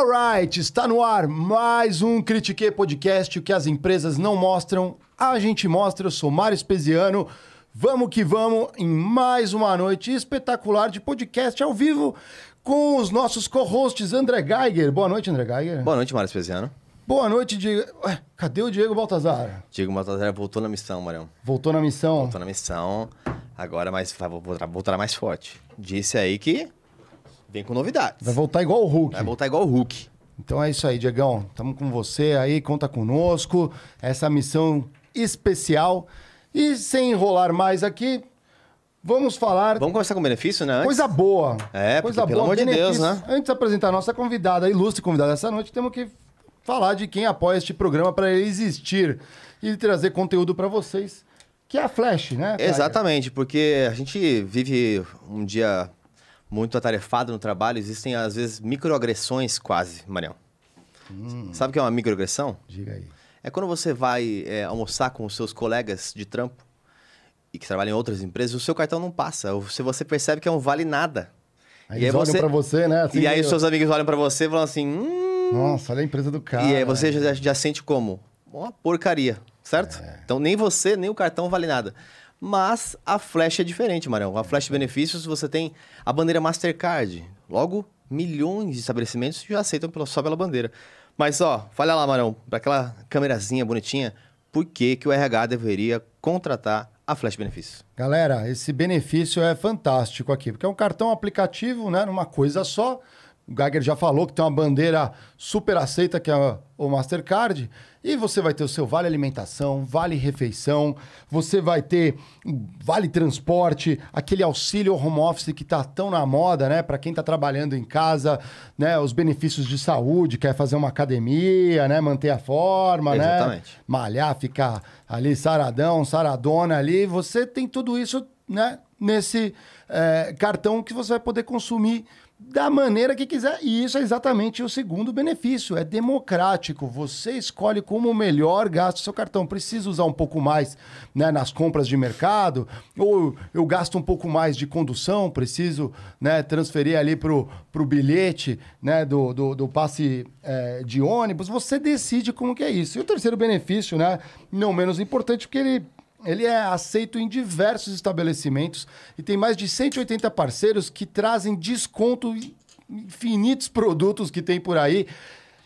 Alright, está no ar mais um Critique Podcast, o que as empresas não mostram, a gente mostra. Eu sou Mário Espesiano. Vamos que vamos em mais uma noite espetacular de podcast ao vivo com os nossos co-hosts André Geiger. Boa noite, André Geiger. Boa noite, Mário Espesiano. Boa noite, Diego. Ué, cadê o Diego Baltazar? Diego Baltazar voltou na missão, Marão. Voltou na missão? Voltou na missão. Agora mais, vai voltar mais forte. Disse aí que Vem com novidades. Vai voltar igual o Hulk. Vai voltar igual o Hulk. Então é isso aí, Diegão. Estamos com você aí, conta conosco. Essa missão especial. E sem enrolar mais aqui, vamos falar. Vamos começar com benefício, né? Antes? Coisa boa. É, coisa porque, boa. Pelo amor benefício. de Deus, né? Antes de apresentar a nossa convidada, a ilustre convidada dessa noite, temos que falar de quem apoia este programa para ele existir e trazer conteúdo para vocês, que é a Flash, né? Tiger? Exatamente, porque a gente vive um dia muito atarefado no trabalho, existem às vezes microagressões quase, Marião. Hum. Sabe o que é uma microagressão? Diga aí. É quando você vai é, almoçar com os seus colegas de trampo e que trabalham em outras empresas, o seu cartão não passa. Se você percebe que é um vale nada. Aí e eles aí você... olham pra você, né? Assim, e aí eu... seus amigos olham para você e falam assim... Hum... Nossa, olha a empresa do cara. E aí você já, já sente como? Uma porcaria, certo? É. Então nem você, nem o cartão vale nada. Mas a Flash é diferente, Marão. A Flash Benefícios, você tem a bandeira Mastercard. Logo, milhões de estabelecimentos já aceitam só pela bandeira. Mas, ó, fala lá, Marão, para aquela câmerazinha bonitinha, por que, que o RH deveria contratar a Flash Benefícios? Galera, esse benefício é fantástico aqui, porque é um cartão aplicativo, né, numa coisa só o Geiger já falou que tem uma bandeira super aceita, que é o Mastercard. E você vai ter o seu vale alimentação, vale refeição, você vai ter vale transporte, aquele auxílio home office que está tão na moda, né? Para quem está trabalhando em casa, né? Os benefícios de saúde, quer fazer uma academia, né? Manter a forma, né, Exatamente. né? Malhar, ficar ali saradão, saradona ali. Você tem tudo isso, né? Nesse é, cartão que você vai poder consumir da maneira que quiser. E isso é exatamente o segundo benefício: é democrático. Você escolhe como melhor gasta o seu cartão. Precisa usar um pouco mais né, nas compras de mercado, ou eu gasto um pouco mais de condução, preciso né, transferir ali para o bilhete né, do, do, do passe é, de ônibus. Você decide como que é isso. E o terceiro benefício, né, não menos importante, porque ele ele é aceito em diversos estabelecimentos e tem mais de 180 parceiros que trazem desconto em infinitos produtos que tem por aí.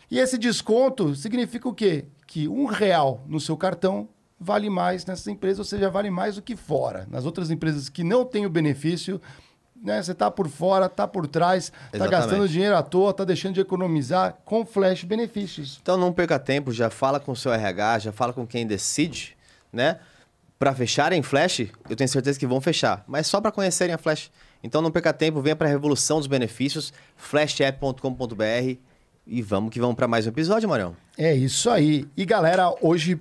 E esse desconto significa o quê? Que um real no seu cartão vale mais nessas empresas, ou seja, vale mais do que fora. Nas outras empresas que não têm o benefício, né, você está por fora, está por trás, está gastando dinheiro à toa, está deixando de economizar com flash benefícios. Então não perca tempo, já fala com o seu RH, já fala com quem decide, né? para fecharem Flash, eu tenho certeza que vão fechar, mas só para conhecerem a Flash. Então não perca tempo, venha para a revolução dos benefícios, flashapp.com.br e vamos que vamos para mais um episódio, Marão. É isso aí. E galera, hoje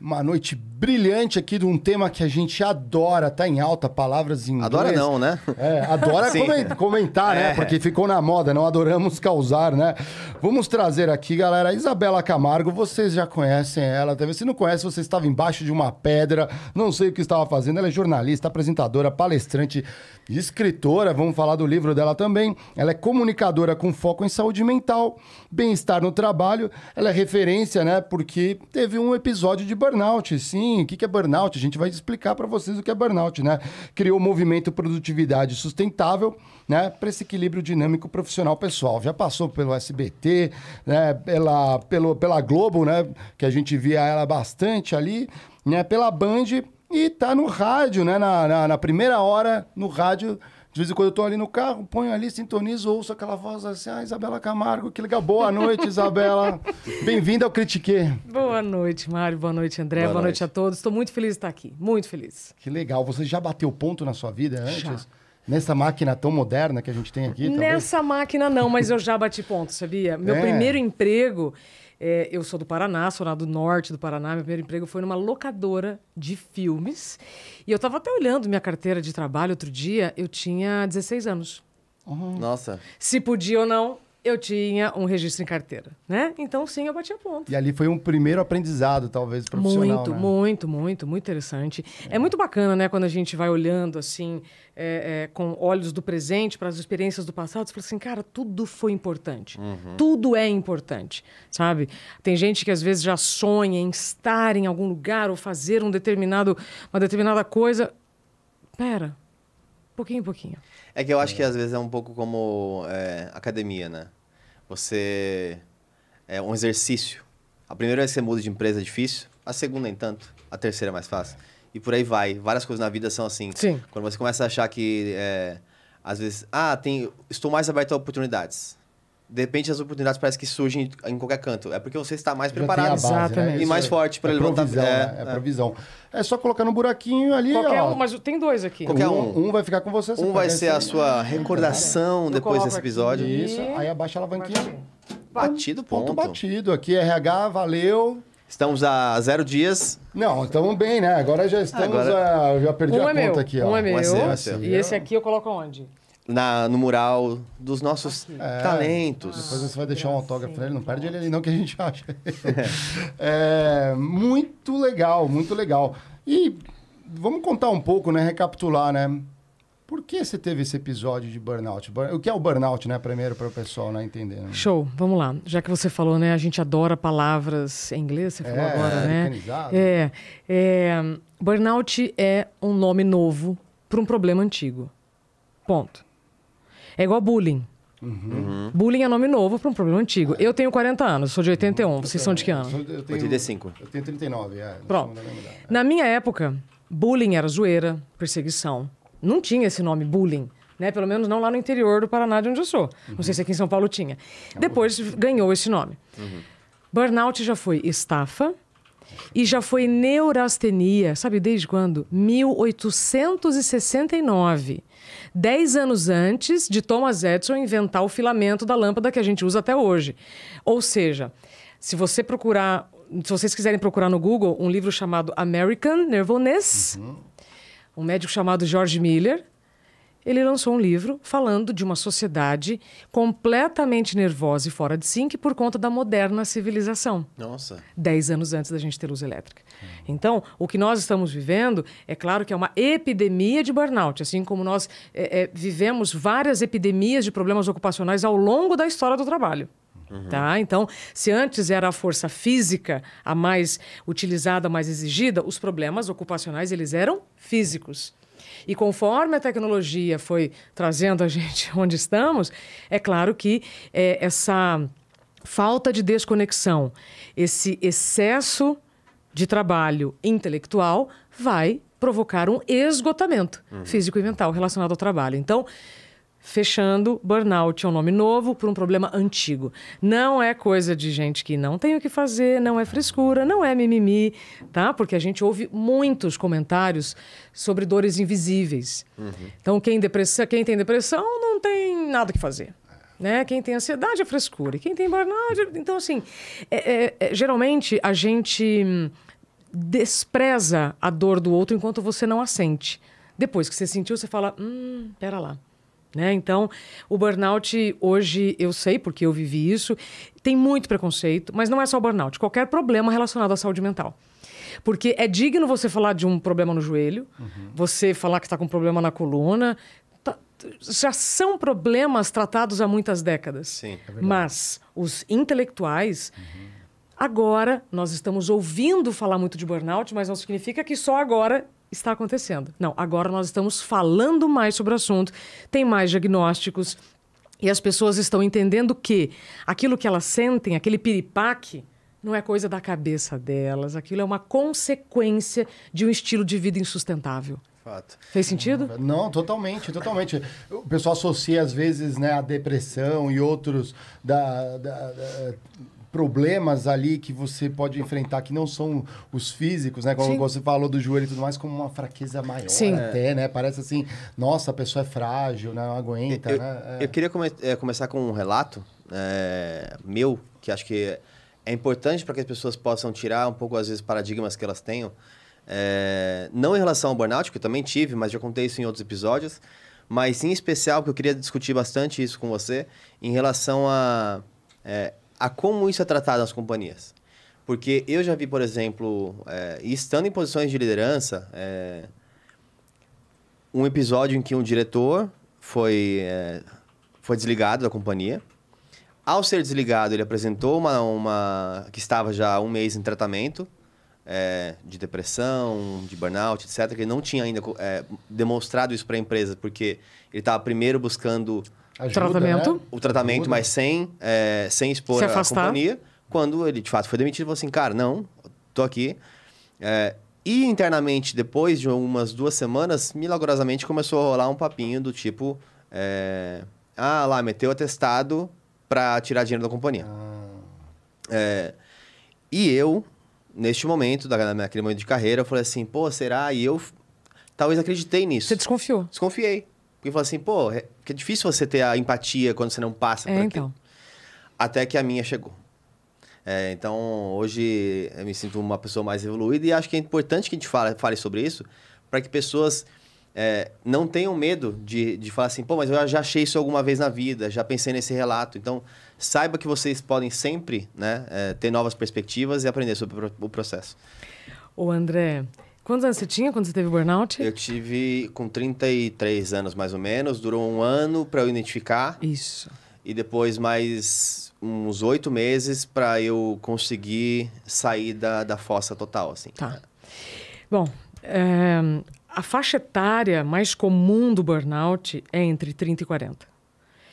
uma noite brilhante aqui de um tema que a gente adora, tá em alta, palavras em inglês. Adora não, né? É, adora comentar, comentar né? é. né? Porque ficou na moda, não adoramos causar, né? Vamos trazer aqui, galera, a Isabela Camargo, vocês já conhecem ela, talvez se não conhece, você estava embaixo de uma pedra, não sei o que estava fazendo, ela é jornalista, apresentadora, palestrante, escritora, vamos falar do livro dela também. Ela é comunicadora com foco em saúde mental, Bem-estar no trabalho, ela é referência, né? Porque teve um episódio de burnout. Sim, o que é burnout? A gente vai explicar para vocês o que é burnout, né? Criou o movimento produtividade sustentável, né? Para esse equilíbrio dinâmico profissional pessoal. Já passou pelo SBT, né? Pela, pelo, pela Globo, né? Que a gente via ela bastante ali, né? Pela Band e tá no rádio, né? na, na, na primeira hora no rádio de vez em quando eu tô ali no carro, ponho ali, sintonizo, ouço aquela voz assim, ah, Isabela Camargo, que legal. Boa noite, Isabela. Bem-vinda ao Critique. Boa noite, Mário. Boa noite, André. Boa, Boa noite. noite. a todos. Estou muito feliz de estar aqui. Muito feliz. Que legal. Você já bateu ponto na sua vida antes? Já. Nessa máquina tão moderna que a gente tem aqui? Talvez? Nessa máquina não, mas eu já bati ponto, sabia? Meu é. primeiro emprego, é, eu sou do Paraná, sou lá do norte do Paraná. Meu primeiro emprego foi numa locadora de filmes. E eu estava até olhando minha carteira de trabalho outro dia, eu tinha 16 anos. Uhum. Nossa. Se podia ou não, eu tinha um registro em carteira, né? Então, sim, eu batia ponto. E ali foi um primeiro aprendizado, talvez, profissional, Muito, né? muito, muito, muito interessante. É. é. muito bacana, né? Quando a gente vai olhando, assim, é, é, com olhos do presente para as experiências do passado, você fala assim, cara, tudo foi importante. Uhum. Tudo é importante, sabe? Tem gente que, às vezes, já sonha em estar em algum lugar ou fazer um determinado, uma determinada coisa. Pera, pouquinho pouquinho. É que eu acho que, às vezes, é um pouco como é, academia, né? Você. É um exercício. A primeira vez que você muda de empresa é difícil, a segunda, nem tanto, a terceira é mais fácil. E por aí vai. Várias coisas na vida são assim. Sim. Quando você começa a achar que. É, às vezes, ah, tem, estou mais aberto a oportunidades de repente as oportunidades parece que surgem em qualquer canto. É porque você está mais preparado base, né? Exatamente. Né? e mais é forte para é levantar. Provisão, né? é, é, é provisão. É só colocar no buraquinho ali. Qualquer ó. um, mas tem dois aqui. Qualquer um. Um vai ficar com você. você um vai ser a sua recordação depois desse episódio. Aqui. Isso. Aí abaixa a alavanquinha. Batido, ponto. Ponto batido. Aqui, RH, valeu. Estamos a zero dias. Não, estamos bem, né? Agora já estamos. Agora... A... Já perdi um a é conta meu, aqui, ó. Um é meu. Um é seu, é seu. E esse aqui eu coloco onde? na, no mural dos nossos ah, é, talentos. Depois você vai deixar um ah, autógrafo para ele, não perde ele ali não que a gente acha. É. é, muito legal, muito legal. E vamos contar um pouco, né, recapitular, né? Por que você teve esse episódio de burnout? O que é o burnout, né? Primeiro para o pessoal né, entender. Né? Show, vamos lá. Já que você falou, né? A gente adora palavras em inglês, você falou é, agora, né? É, é, burnout é um nome novo para um problema antigo. Ponto. É igual bullying. Uhum. Bullying é nome novo para um problema antigo. Eu tenho 40 anos, sou de 81. Uhum. Vocês são de que ano? Eu tenho, 85. Eu tenho 39, é. Pronto. Na minha época, bullying era zoeira, perseguição. Não tinha esse nome, bullying. Né? Pelo menos não lá no interior do Paraná, de onde eu sou. Uhum. Não sei uhum. se aqui em São Paulo tinha. É Depois ganhou esse nome. Uhum. Burnout já foi estafa e já foi neurastenia, sabe desde quando? 1869 dez anos antes de Thomas Edison inventar o filamento da lâmpada que a gente usa até hoje. Ou seja, se você procurar, se vocês quiserem procurar no Google um livro chamado American Nervousness, uhum. um médico chamado George Miller, ele lançou um livro falando de uma sociedade completamente nervosa e fora de sync por conta da moderna civilização. Nossa. Dez anos antes da gente ter luz elétrica. Hum. Então, o que nós estamos vivendo, é claro que é uma epidemia de burnout, assim como nós é, é, vivemos várias epidemias de problemas ocupacionais ao longo da história do trabalho. Uhum. Tá? Então, se antes era a força física a mais utilizada, a mais exigida, os problemas ocupacionais eles eram físicos. E conforme a tecnologia foi trazendo a gente onde estamos, é claro que é, essa falta de desconexão, esse excesso de trabalho intelectual vai provocar um esgotamento uhum. físico e mental relacionado ao trabalho. Então, Fechando, burnout é um nome novo para um problema antigo. Não é coisa de gente que não tem o que fazer, não é frescura, não é mimimi, tá? Porque a gente ouve muitos comentários sobre dores invisíveis. Uhum. Então, quem, depressa, quem tem depressão não tem nada que fazer. Né? Quem tem ansiedade é frescura. E quem tem burnout. É, então, assim, é, é, é, geralmente a gente despreza a dor do outro enquanto você não a sente. Depois que você sentiu, você fala: hum, pera lá. Né? Então, o burnout, hoje eu sei, porque eu vivi isso, tem muito preconceito, mas não é só o burnout, qualquer problema relacionado à saúde mental. Porque é digno você falar de um problema no joelho, uhum. você falar que está com um problema na coluna. Tá, já são problemas tratados há muitas décadas. Sim, é mas os intelectuais. Uhum. Agora, nós estamos ouvindo falar muito de burnout, mas não significa que só agora está acontecendo. Não, agora nós estamos falando mais sobre o assunto, tem mais diagnósticos e as pessoas estão entendendo que aquilo que elas sentem, aquele piripaque, não é coisa da cabeça delas, aquilo é uma consequência de um estilo de vida insustentável. Fato. Fez sentido? Não, totalmente, totalmente. O pessoal associa às vezes né, a depressão e outros da, da, da problemas ali que você pode enfrentar que não são os físicos, né? Como Sim. você falou do joelho e tudo mais, como uma fraqueza maior Sim. até, né? Parece assim, nossa, a pessoa é frágil, né? não aguenta, eu, né? É. Eu queria come eh, começar com um relato é, meu, que acho que é importante para que as pessoas possam tirar um pouco, às vezes, paradigmas que elas tenham. Eh, não em relação ao burnout, que eu também tive, mas já contei isso em outros episódios. Mas, em especial, que eu queria discutir bastante isso com você, em relação a... É, a como isso é tratado nas companhias. Porque eu já vi, por exemplo, é, estando em posições de liderança, é, um episódio em que um diretor foi, é, foi desligado da companhia. Ao ser desligado, ele apresentou uma, uma que estava já um mês em tratamento é, de depressão, de burnout, etc. Que ele não tinha ainda é, demonstrado isso para a empresa, porque ele estava primeiro buscando Ajuda, tratamento. Né? O tratamento, Ajuda. mas sem, é, sem expor a companhia. Quando ele, de fato, foi demitido, falou assim, cara, não, tô aqui. É, e internamente, depois de umas duas semanas, milagrosamente começou a rolar um papinho do tipo... É, ah, lá, meteu atestado para tirar dinheiro da companhia. Ah. É, e eu, neste momento, naquele momento de carreira, eu falei assim, pô, será? E eu talvez acreditei nisso. Você desconfiou? Desconfiei. Porque eu falei assim, pô, é, porque é difícil você ter a empatia quando você não passa é, por aquilo. Então. Até que a minha chegou. É, então, hoje eu me sinto uma pessoa mais evoluída e acho que é importante que a gente fale, fale sobre isso para que pessoas é, não tenham medo de, de falar assim, pô, mas eu já achei isso alguma vez na vida, já pensei nesse relato. Então, saiba que vocês podem sempre né, é, ter novas perspectivas e aprender sobre o processo. O André, Quantos anos você tinha quando você teve burnout? Eu tive com 33 anos, mais ou menos. Durou um ano para eu identificar. Isso. E depois mais uns oito meses para eu conseguir sair da, da fossa total, assim. Tá. Bom, é, a faixa etária mais comum do burnout é entre 30 e 40.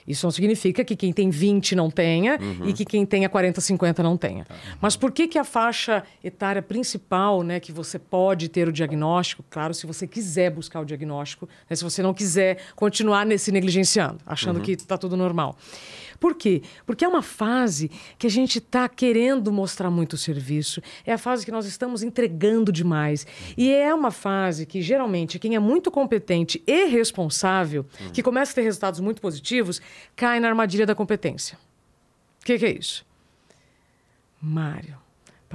Isso não significa que quem tem 20 não tenha uhum. e que quem tenha 40, 50 não tenha. Uhum. Mas por que, que a faixa etária principal, né, que você pode ter o diagnóstico, claro, se você quiser buscar o diagnóstico, né, se você não quiser continuar nesse negligenciando, achando uhum. que está tudo normal. Por quê? Porque é uma fase que a gente está querendo mostrar muito serviço, é a fase que nós estamos entregando demais. E é uma fase que, geralmente, quem é muito competente e responsável, que começa a ter resultados muito positivos, cai na armadilha da competência. O que, que é isso? Mário,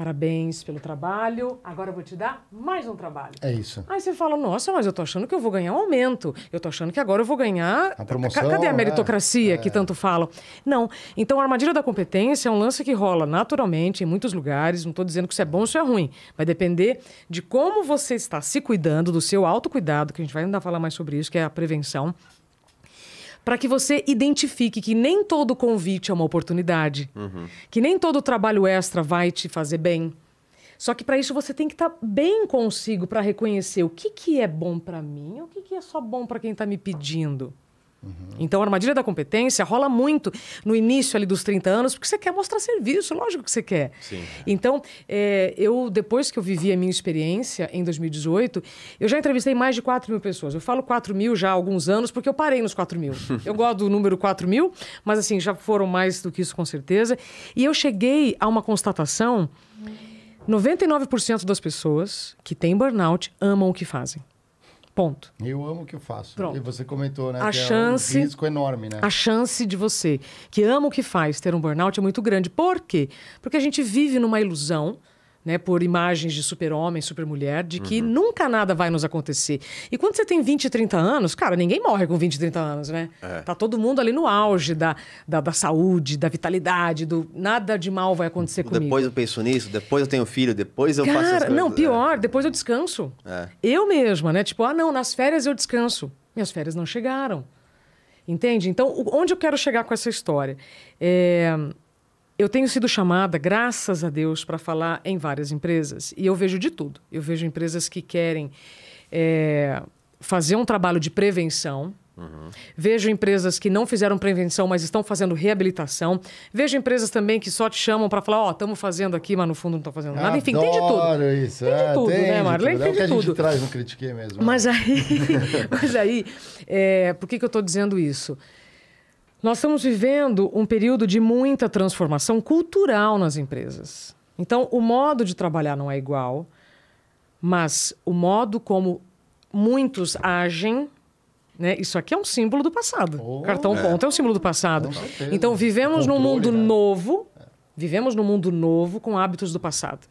Parabéns pelo trabalho. Agora eu vou te dar mais um trabalho. É isso. Aí você fala: Nossa, mas eu tô achando que eu vou ganhar um aumento. Eu tô achando que agora eu vou ganhar. A promoção. Cadê a é. meritocracia é, que tanto falam? Não. Então, a armadilha da competência é um lance que rola naturalmente em muitos lugares. Não estou dizendo que isso é bom ou isso é ruim. Vai depender de como você está se cuidando, do seu autocuidado, que a gente vai ainda falar mais sobre isso, que é a prevenção para que você identifique que nem todo convite é uma oportunidade, uhum. que nem todo trabalho extra vai te fazer bem. Só que para isso você tem que estar tá bem consigo para reconhecer o que, que é bom para mim, o que, que é só bom para quem está me pedindo. Uhum. Então, a armadilha da competência rola muito no início ali dos 30 anos, porque você quer mostrar serviço, lógico que você quer. Sim. Então, é, eu, depois que eu vivi a minha experiência em 2018, eu já entrevistei mais de 4 mil pessoas. Eu falo 4 mil já há alguns anos, porque eu parei nos 4 mil. eu gosto do número 4 mil, mas assim, já foram mais do que isso com certeza. E eu cheguei a uma constatação: 99% das pessoas que têm burnout amam o que fazem. Ponto. Eu amo o que eu faço. Pronto. E você comentou, né? A chance, é um risco enorme, né? A chance de você que ama o que faz ter um burnout é muito grande. Por quê? Porque a gente vive numa ilusão né, por imagens de super-homem, super-mulher, de que uhum. nunca nada vai nos acontecer. E quando você tem 20, 30 anos, cara, ninguém morre com 20, 30 anos, né? É. Tá todo mundo ali no auge da, da, da, saúde, da vitalidade, do nada de mal vai acontecer depois comigo. Depois eu penso nisso, depois eu tenho filho, depois eu cara, faço Cara, não, pior, é. depois eu descanso. É. Eu mesma, né? Tipo, ah, não, nas férias eu descanso. Minhas férias não chegaram. Entende? Então, onde eu quero chegar com essa história? É... Eu tenho sido chamada, graças a Deus, para falar em várias empresas. E eu vejo de tudo. Eu vejo empresas que querem é, fazer um trabalho de prevenção. Uhum. Vejo empresas que não fizeram prevenção, mas estão fazendo reabilitação. Vejo empresas também que só te chamam para falar: Ó, oh, estamos fazendo aqui, mas no fundo não estão fazendo nada. Enfim, Adoro tem de tudo. Isso. Tem de é, tudo, né, Marlene? Tem de tudo. É o que a gente traz, não critiquei mesmo. Né? Mas aí, mas aí é, por que, que eu estou dizendo isso? Nós estamos vivendo um período de muita transformação cultural nas empresas. Então, o modo de trabalhar não é igual, mas o modo como muitos agem. Né? Isso aqui é um símbolo do passado. Oh, Cartão é. ponto é um símbolo do passado. Então, vivemos num mundo né? novo, é. vivemos num mundo novo com hábitos do passado.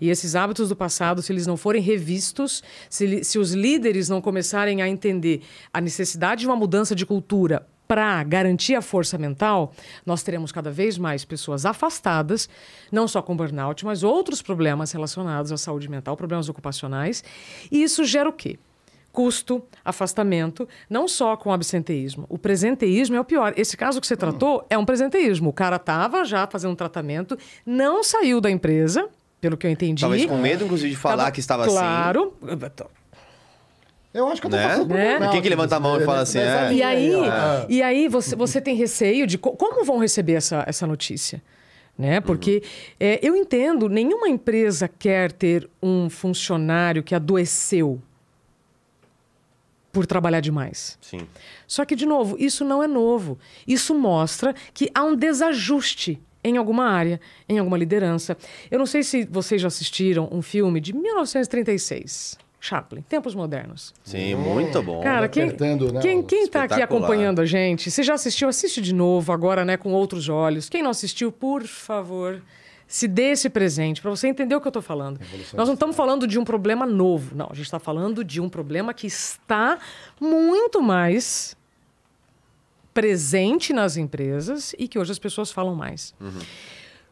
E esses hábitos do passado, se eles não forem revistos, se, se os líderes não começarem a entender a necessidade de uma mudança de cultura para garantir a força mental, nós teremos cada vez mais pessoas afastadas, não só com burnout, mas outros problemas relacionados à saúde mental, problemas ocupacionais. E isso gera o quê? custo, afastamento, não só com absenteísmo. O presenteísmo é o pior. Esse caso que você tratou é um presenteísmo. O cara estava já fazendo tratamento, não saiu da empresa, pelo que eu entendi. Talvez com medo, inclusive, de falar Tava, que estava claro, assim. Claro. Eu acho que eu tô né? passando por né? Quem que levanta a mão e fala assim, é. E aí, é. e aí você, você tem receio de co como vão receber essa, essa notícia? Né? Porque uhum. é, eu entendo, nenhuma empresa quer ter um funcionário que adoeceu por trabalhar demais. Sim. Só que, de novo, isso não é novo. Isso mostra que há um desajuste em alguma área, em alguma liderança. Eu não sei se vocês já assistiram um filme de 1936 Chaplin, tempos modernos. Sim, muito bom. Cara, tá quem, né? quem, quem tá aqui acompanhando a gente, se já assistiu, assiste de novo agora, né, com outros olhos. Quem não assistiu, por favor, se dê esse presente para você entender o que eu estou falando. Nós não estamos falando de um problema novo, não. A gente está falando de um problema que está muito mais presente nas empresas e que hoje as pessoas falam mais. Uhum.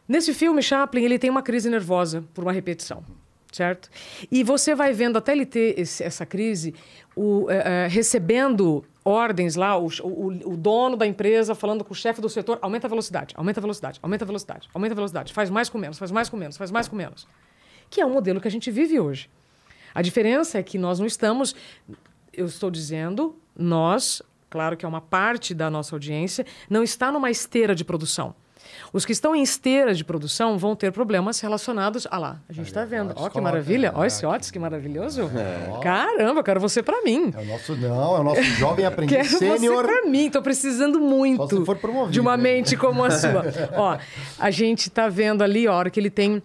Nesse filme, Chaplin ele tem uma crise nervosa por uma repetição certo? E você vai vendo até ele ter esse, essa crise, o, é, é, recebendo ordens lá, o, o, o, dono da empresa falando com o chefe do setor, aumenta a velocidade, aumenta a velocidade, aumenta a velocidade, aumenta a velocidade, faz mais com menos, faz mais com menos, faz mais com menos. Que é o modelo que a gente vive hoje. A diferença é que nós não estamos, eu estou dizendo, nós, claro que é uma parte da nossa audiência, não está numa esteira de produção. Os que estão em esteira de produção vão ter problemas relacionados. Ah lá, a gente está vendo. Ó, que maravilha. Ó, né? esse Otis, que maravilhoso. É. Caramba, eu quero você para mim. É o nosso, não, é o nosso jovem aprendiz quero sênior. Quero você para mim, estou precisando muito Só se for promovido, de uma né? mente como a sua. ó, a gente está vendo ali a hora que ele tem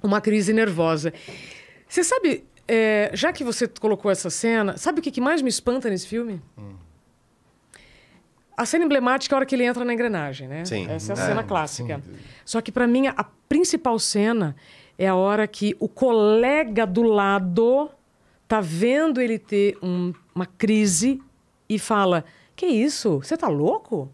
uma crise nervosa. Você sabe, é, já que você colocou essa cena, sabe o que, que mais me espanta nesse filme? Hum a cena emblemática é a hora que ele entra na engrenagem, né? Sim. Essa é a é, cena clássica. Sim. Só que para mim a principal cena é a hora que o colega do lado tá vendo ele ter um, uma crise e fala: "Que isso? Você tá louco?"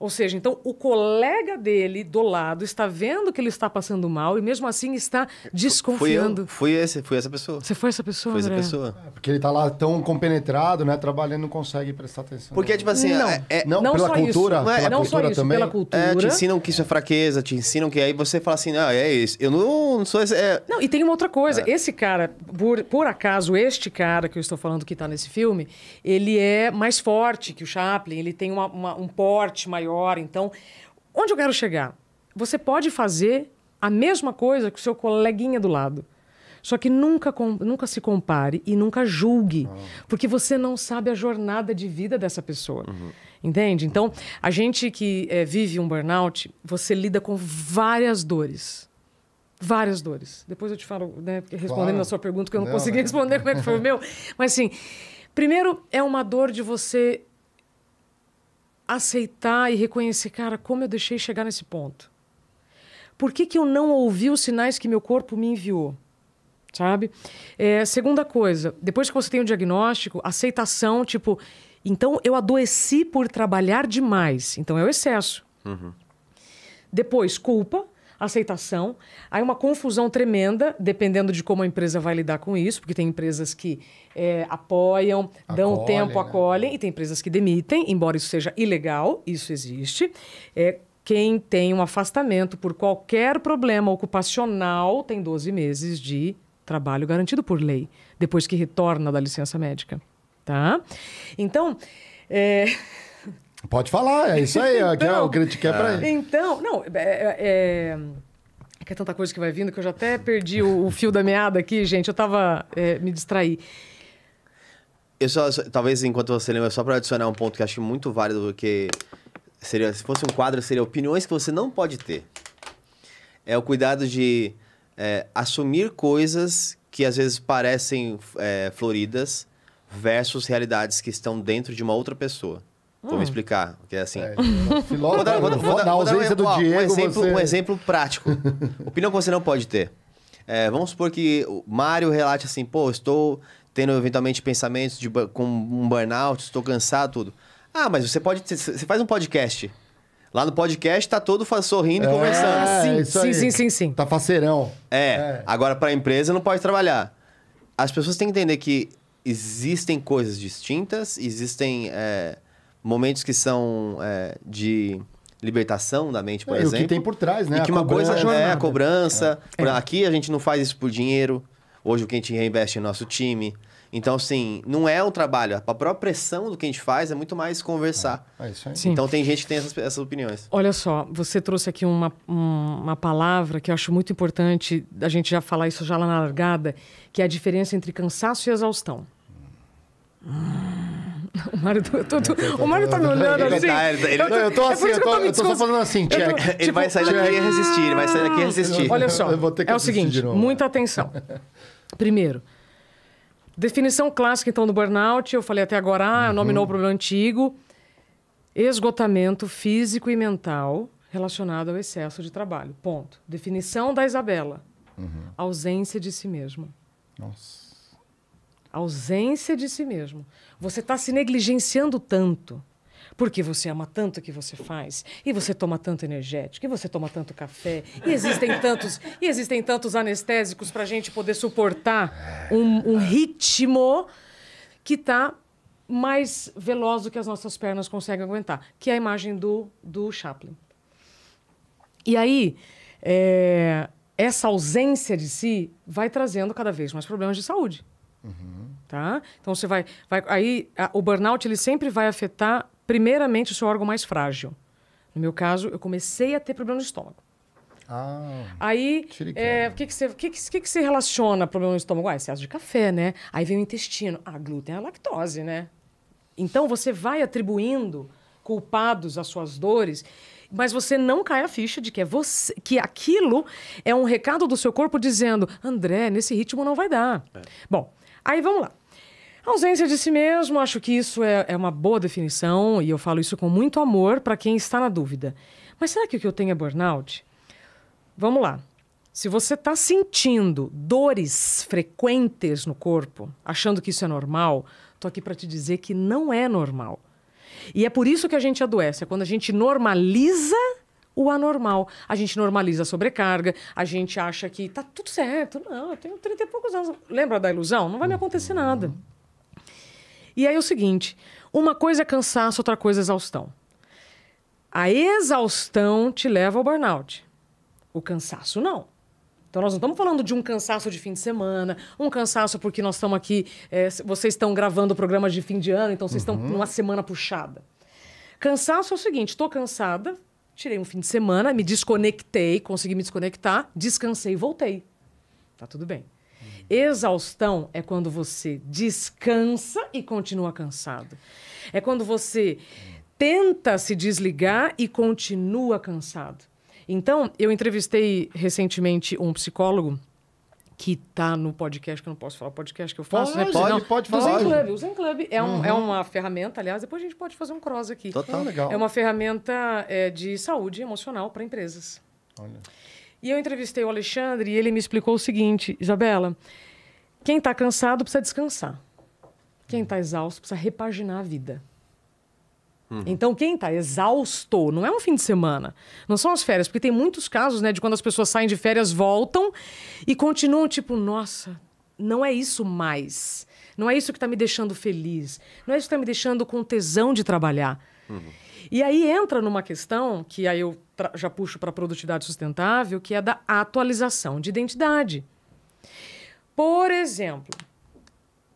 Ou seja, então o colega dele do lado está vendo que ele está passando mal e mesmo assim está desconfiando. Fui, eu, fui esse, fui essa pessoa. Você foi essa pessoa, Foi essa pessoa. É, porque ele está lá tão compenetrado, né, trabalhando, não consegue prestar atenção. Porque tipo assim, não, é, é, não, não pela cultura, isso, pela não cultura só isso, também. Pela cultura. É, te ensinam que isso é fraqueza, te ensinam que aí você fala assim, ah, é isso. Eu não, não sou esse, é... Não, e tem uma outra coisa, é. esse cara, por, por acaso este cara que eu estou falando que está nesse filme, ele é mais forte que o Chaplin, ele tem uma, uma, um porte maior maior. Então, onde eu quero chegar? Você pode fazer a mesma coisa que o seu coleguinha do lado. Só que nunca, nunca se compare e nunca julgue, ah. porque você não sabe a jornada de vida dessa pessoa. Uhum. Entende? Então, a gente que é, vive um burnout, você lida com várias dores. Várias dores. Depois eu te falo, né, respondendo claro. a sua pergunta, que eu não, não consegui né? responder como é que foi o meu. Mas, assim, primeiro é uma dor de você aceitar e reconhecer, cara, como eu deixei chegar nesse ponto? Por que, que eu não ouvi os sinais que meu corpo me enviou? Sabe? É, segunda coisa, depois que você tem o diagnóstico, aceitação, tipo, então eu adoeci por trabalhar demais. Então é o excesso. Uhum. Depois, culpa aceitação. Aí uma confusão tremenda, dependendo de como a empresa vai lidar com isso, porque tem empresas que é, apoiam, acolhem, dão tempo, né? acolhem, e tem empresas que demitem, embora isso seja ilegal, isso existe. É, quem tem um afastamento por qualquer problema ocupacional tem 12 meses de trabalho garantido por lei, depois que retorna da licença médica. Tá? Então, é... Pode falar, é isso aí, então, é o que é pra ele. Então, não, é, é, é, tanta coisa que vai vindo que eu já até perdi o, o fio da meada aqui, gente. Eu tava. É, me distraí. Eu só, só, talvez enquanto você lembra, só para adicionar um ponto que acho muito válido, que seria, se fosse um quadro, seria opiniões que você não pode ter. É o cuidado de é, assumir coisas que às vezes parecem é, floridas versus realidades que estão dentro de uma outra pessoa. Vou me explicar. Porque é assim. É, vou dar, vou dar um, exemplo, Diego, um, exemplo você... um exemplo prático. Opinião que você não pode ter. É, vamos supor que o Mário relate assim, pô, estou tendo eventualmente pensamentos de, com um burnout, estou cansado, tudo. Ah, mas você pode. Você faz um podcast. Lá no podcast tá todo sorrindo e é, conversando. Sim, sim, sim, sim, sim, Tá faceirão. É. é. Agora, para a empresa, não pode trabalhar. As pessoas têm que entender que existem coisas distintas, existem. É momentos que são é, de libertação da mente, por é, exemplo. E o que tem por trás, né? E que a uma coisa é a cobrança. É. é. Aqui a gente não faz isso por dinheiro. Hoje o que a gente reinveste é nosso time. Então, assim, não é um trabalho. A própria pressão do que a gente faz é muito mais conversar. É, é isso aí. Sim. Então, tem gente que tem essas, essas opiniões. Olha só, você trouxe aqui uma, uma palavra que eu acho muito importante a gente já falar isso já lá na largada, que é a diferença entre cansaço e exaustão. Hum. O Mário, está tô, é, tá tá me olhando ele assim. Tá, ele, tá, ele, eu, tô, eu tô é assim, é eu, tô, eu, eu tô, falando assim, Tia, tô, Ele tipo, vai sair daqui e resistir, ele vai sair daqui e resistir. Olha só, é o seguinte, muita atenção. Primeiro, definição clássica, então, do burnout, eu falei até agora, ah, é uhum. nominou o problema antigo. Esgotamento físico e mental relacionado ao excesso de trabalho. Ponto. Definição da Isabela. Uhum. Ausência de si mesma. Nossa. A ausência de si mesmo. Você está se negligenciando tanto. Porque você ama tanto o que você faz, e você toma tanto energético, e você toma tanto café, e existem tantos, e existem tantos anestésicos para a gente poder suportar é. um, um ritmo que está mais veloz do que as nossas pernas conseguem aguentar, que é a imagem do, do Chaplin. E aí, é, essa ausência de si vai trazendo cada vez mais problemas de saúde. Uhum. Tá? Então você vai. vai aí a, o burnout ele sempre vai afetar, primeiramente, o seu órgão mais frágil. No meu caso, eu comecei a ter problema no estômago. Ah, aí, é, o que que, você, que, que, que, que você relaciona problema no estômago? Ah, excesso de café, né? Aí vem o intestino. Ah, glúten é a lactose, né? Então, você vai atribuindo culpados às suas dores, mas você não cai a ficha de que, é você, que aquilo é um recado do seu corpo dizendo, André, nesse ritmo não vai dar. É. Bom, Aí vamos lá. Ausência de si mesmo, acho que isso é, é uma boa definição e eu falo isso com muito amor para quem está na dúvida. Mas será que o que eu tenho é burnout? Vamos lá. Se você está sentindo dores frequentes no corpo, achando que isso é normal, tô aqui para te dizer que não é normal. E é por isso que a gente adoece, é quando a gente normaliza o anormal. A gente normaliza a sobrecarga, a gente acha que tá tudo certo. Não, eu tenho 30 e poucos anos. Lembra da ilusão? Não vai me acontecer nada. E aí é o seguinte: uma coisa é cansaço, outra coisa é exaustão. A exaustão te leva ao burnout. O cansaço não. Então, nós não estamos falando de um cansaço de fim de semana, um cansaço porque nós estamos aqui, é, vocês estão gravando programas de fim de ano, então vocês uhum. estão numa semana puxada. Cansaço é o seguinte: estou cansada, Tirei um fim de semana, me desconectei, consegui me desconectar, descansei e voltei. Tá tudo bem. Exaustão é quando você descansa e continua cansado. É quando você tenta se desligar e continua cansado. Então, eu entrevistei recentemente um psicólogo que tá no podcast, que eu não posso falar podcast que eu faço, pode, né? Pode, não, pode falar. O Zen Club, o Zen Club é, um, uhum. é uma ferramenta, aliás, depois a gente pode fazer um cross aqui. Total, é, legal. É uma ferramenta é, de saúde emocional para empresas. Olha. E eu entrevistei o Alexandre e ele me explicou o seguinte, Isabela, quem está cansado precisa descansar. Quem está exausto precisa repaginar a vida. Uhum. Então, quem está exausto, não é um fim de semana, não são as férias, porque tem muitos casos, né, de quando as pessoas saem de férias, voltam e continuam tipo, nossa, não é isso mais. Não é isso que está me deixando feliz. Não é isso que está me deixando com tesão de trabalhar. Uhum. E aí entra numa questão que aí eu já puxo para a produtividade sustentável, que é da atualização de identidade. Por exemplo,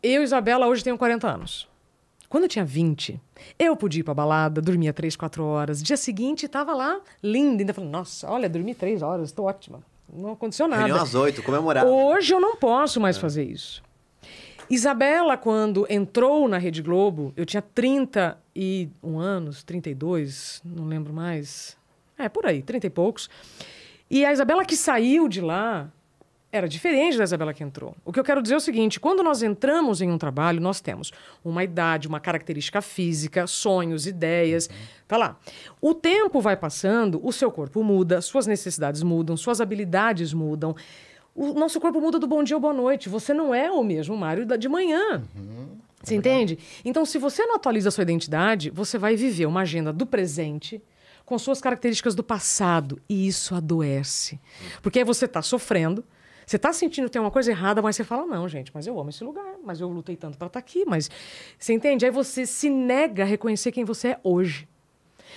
eu, Isabela, hoje tenho 40 anos. Quando eu tinha 20, eu podia ir pra balada, dormia 3, 4 horas. Dia seguinte, tava lá, linda, ainda falando, nossa, olha, dormi 3 horas, estou ótima. Não aconteceu nada. Reunião às 8, comemorar. Hoje eu não posso mais é. fazer isso. Isabela, quando entrou na Rede Globo, eu tinha 31 anos, 32, não lembro mais. É, por aí, 30 e poucos. E a Isabela que saiu de lá, era diferente da Isabela que entrou. O que eu quero dizer é o seguinte: quando nós entramos em um trabalho, nós temos uma idade, uma característica física, sonhos, ideias. Uhum. Tá lá. O tempo vai passando, o seu corpo muda, suas necessidades mudam, suas habilidades mudam. O nosso corpo muda do bom dia ao boa noite. Você não é o mesmo Mário de manhã. Uhum. Você é entende? Então, se você não atualiza a sua identidade, você vai viver uma agenda do presente com suas características do passado. E isso adoece. Uhum. Porque aí você está sofrendo, você está sentindo que tem uma coisa errada, mas você fala, não, gente, mas eu amo esse lugar, mas eu lutei tanto para estar tá aqui, mas... Você entende? Aí você se nega a reconhecer quem você é hoje.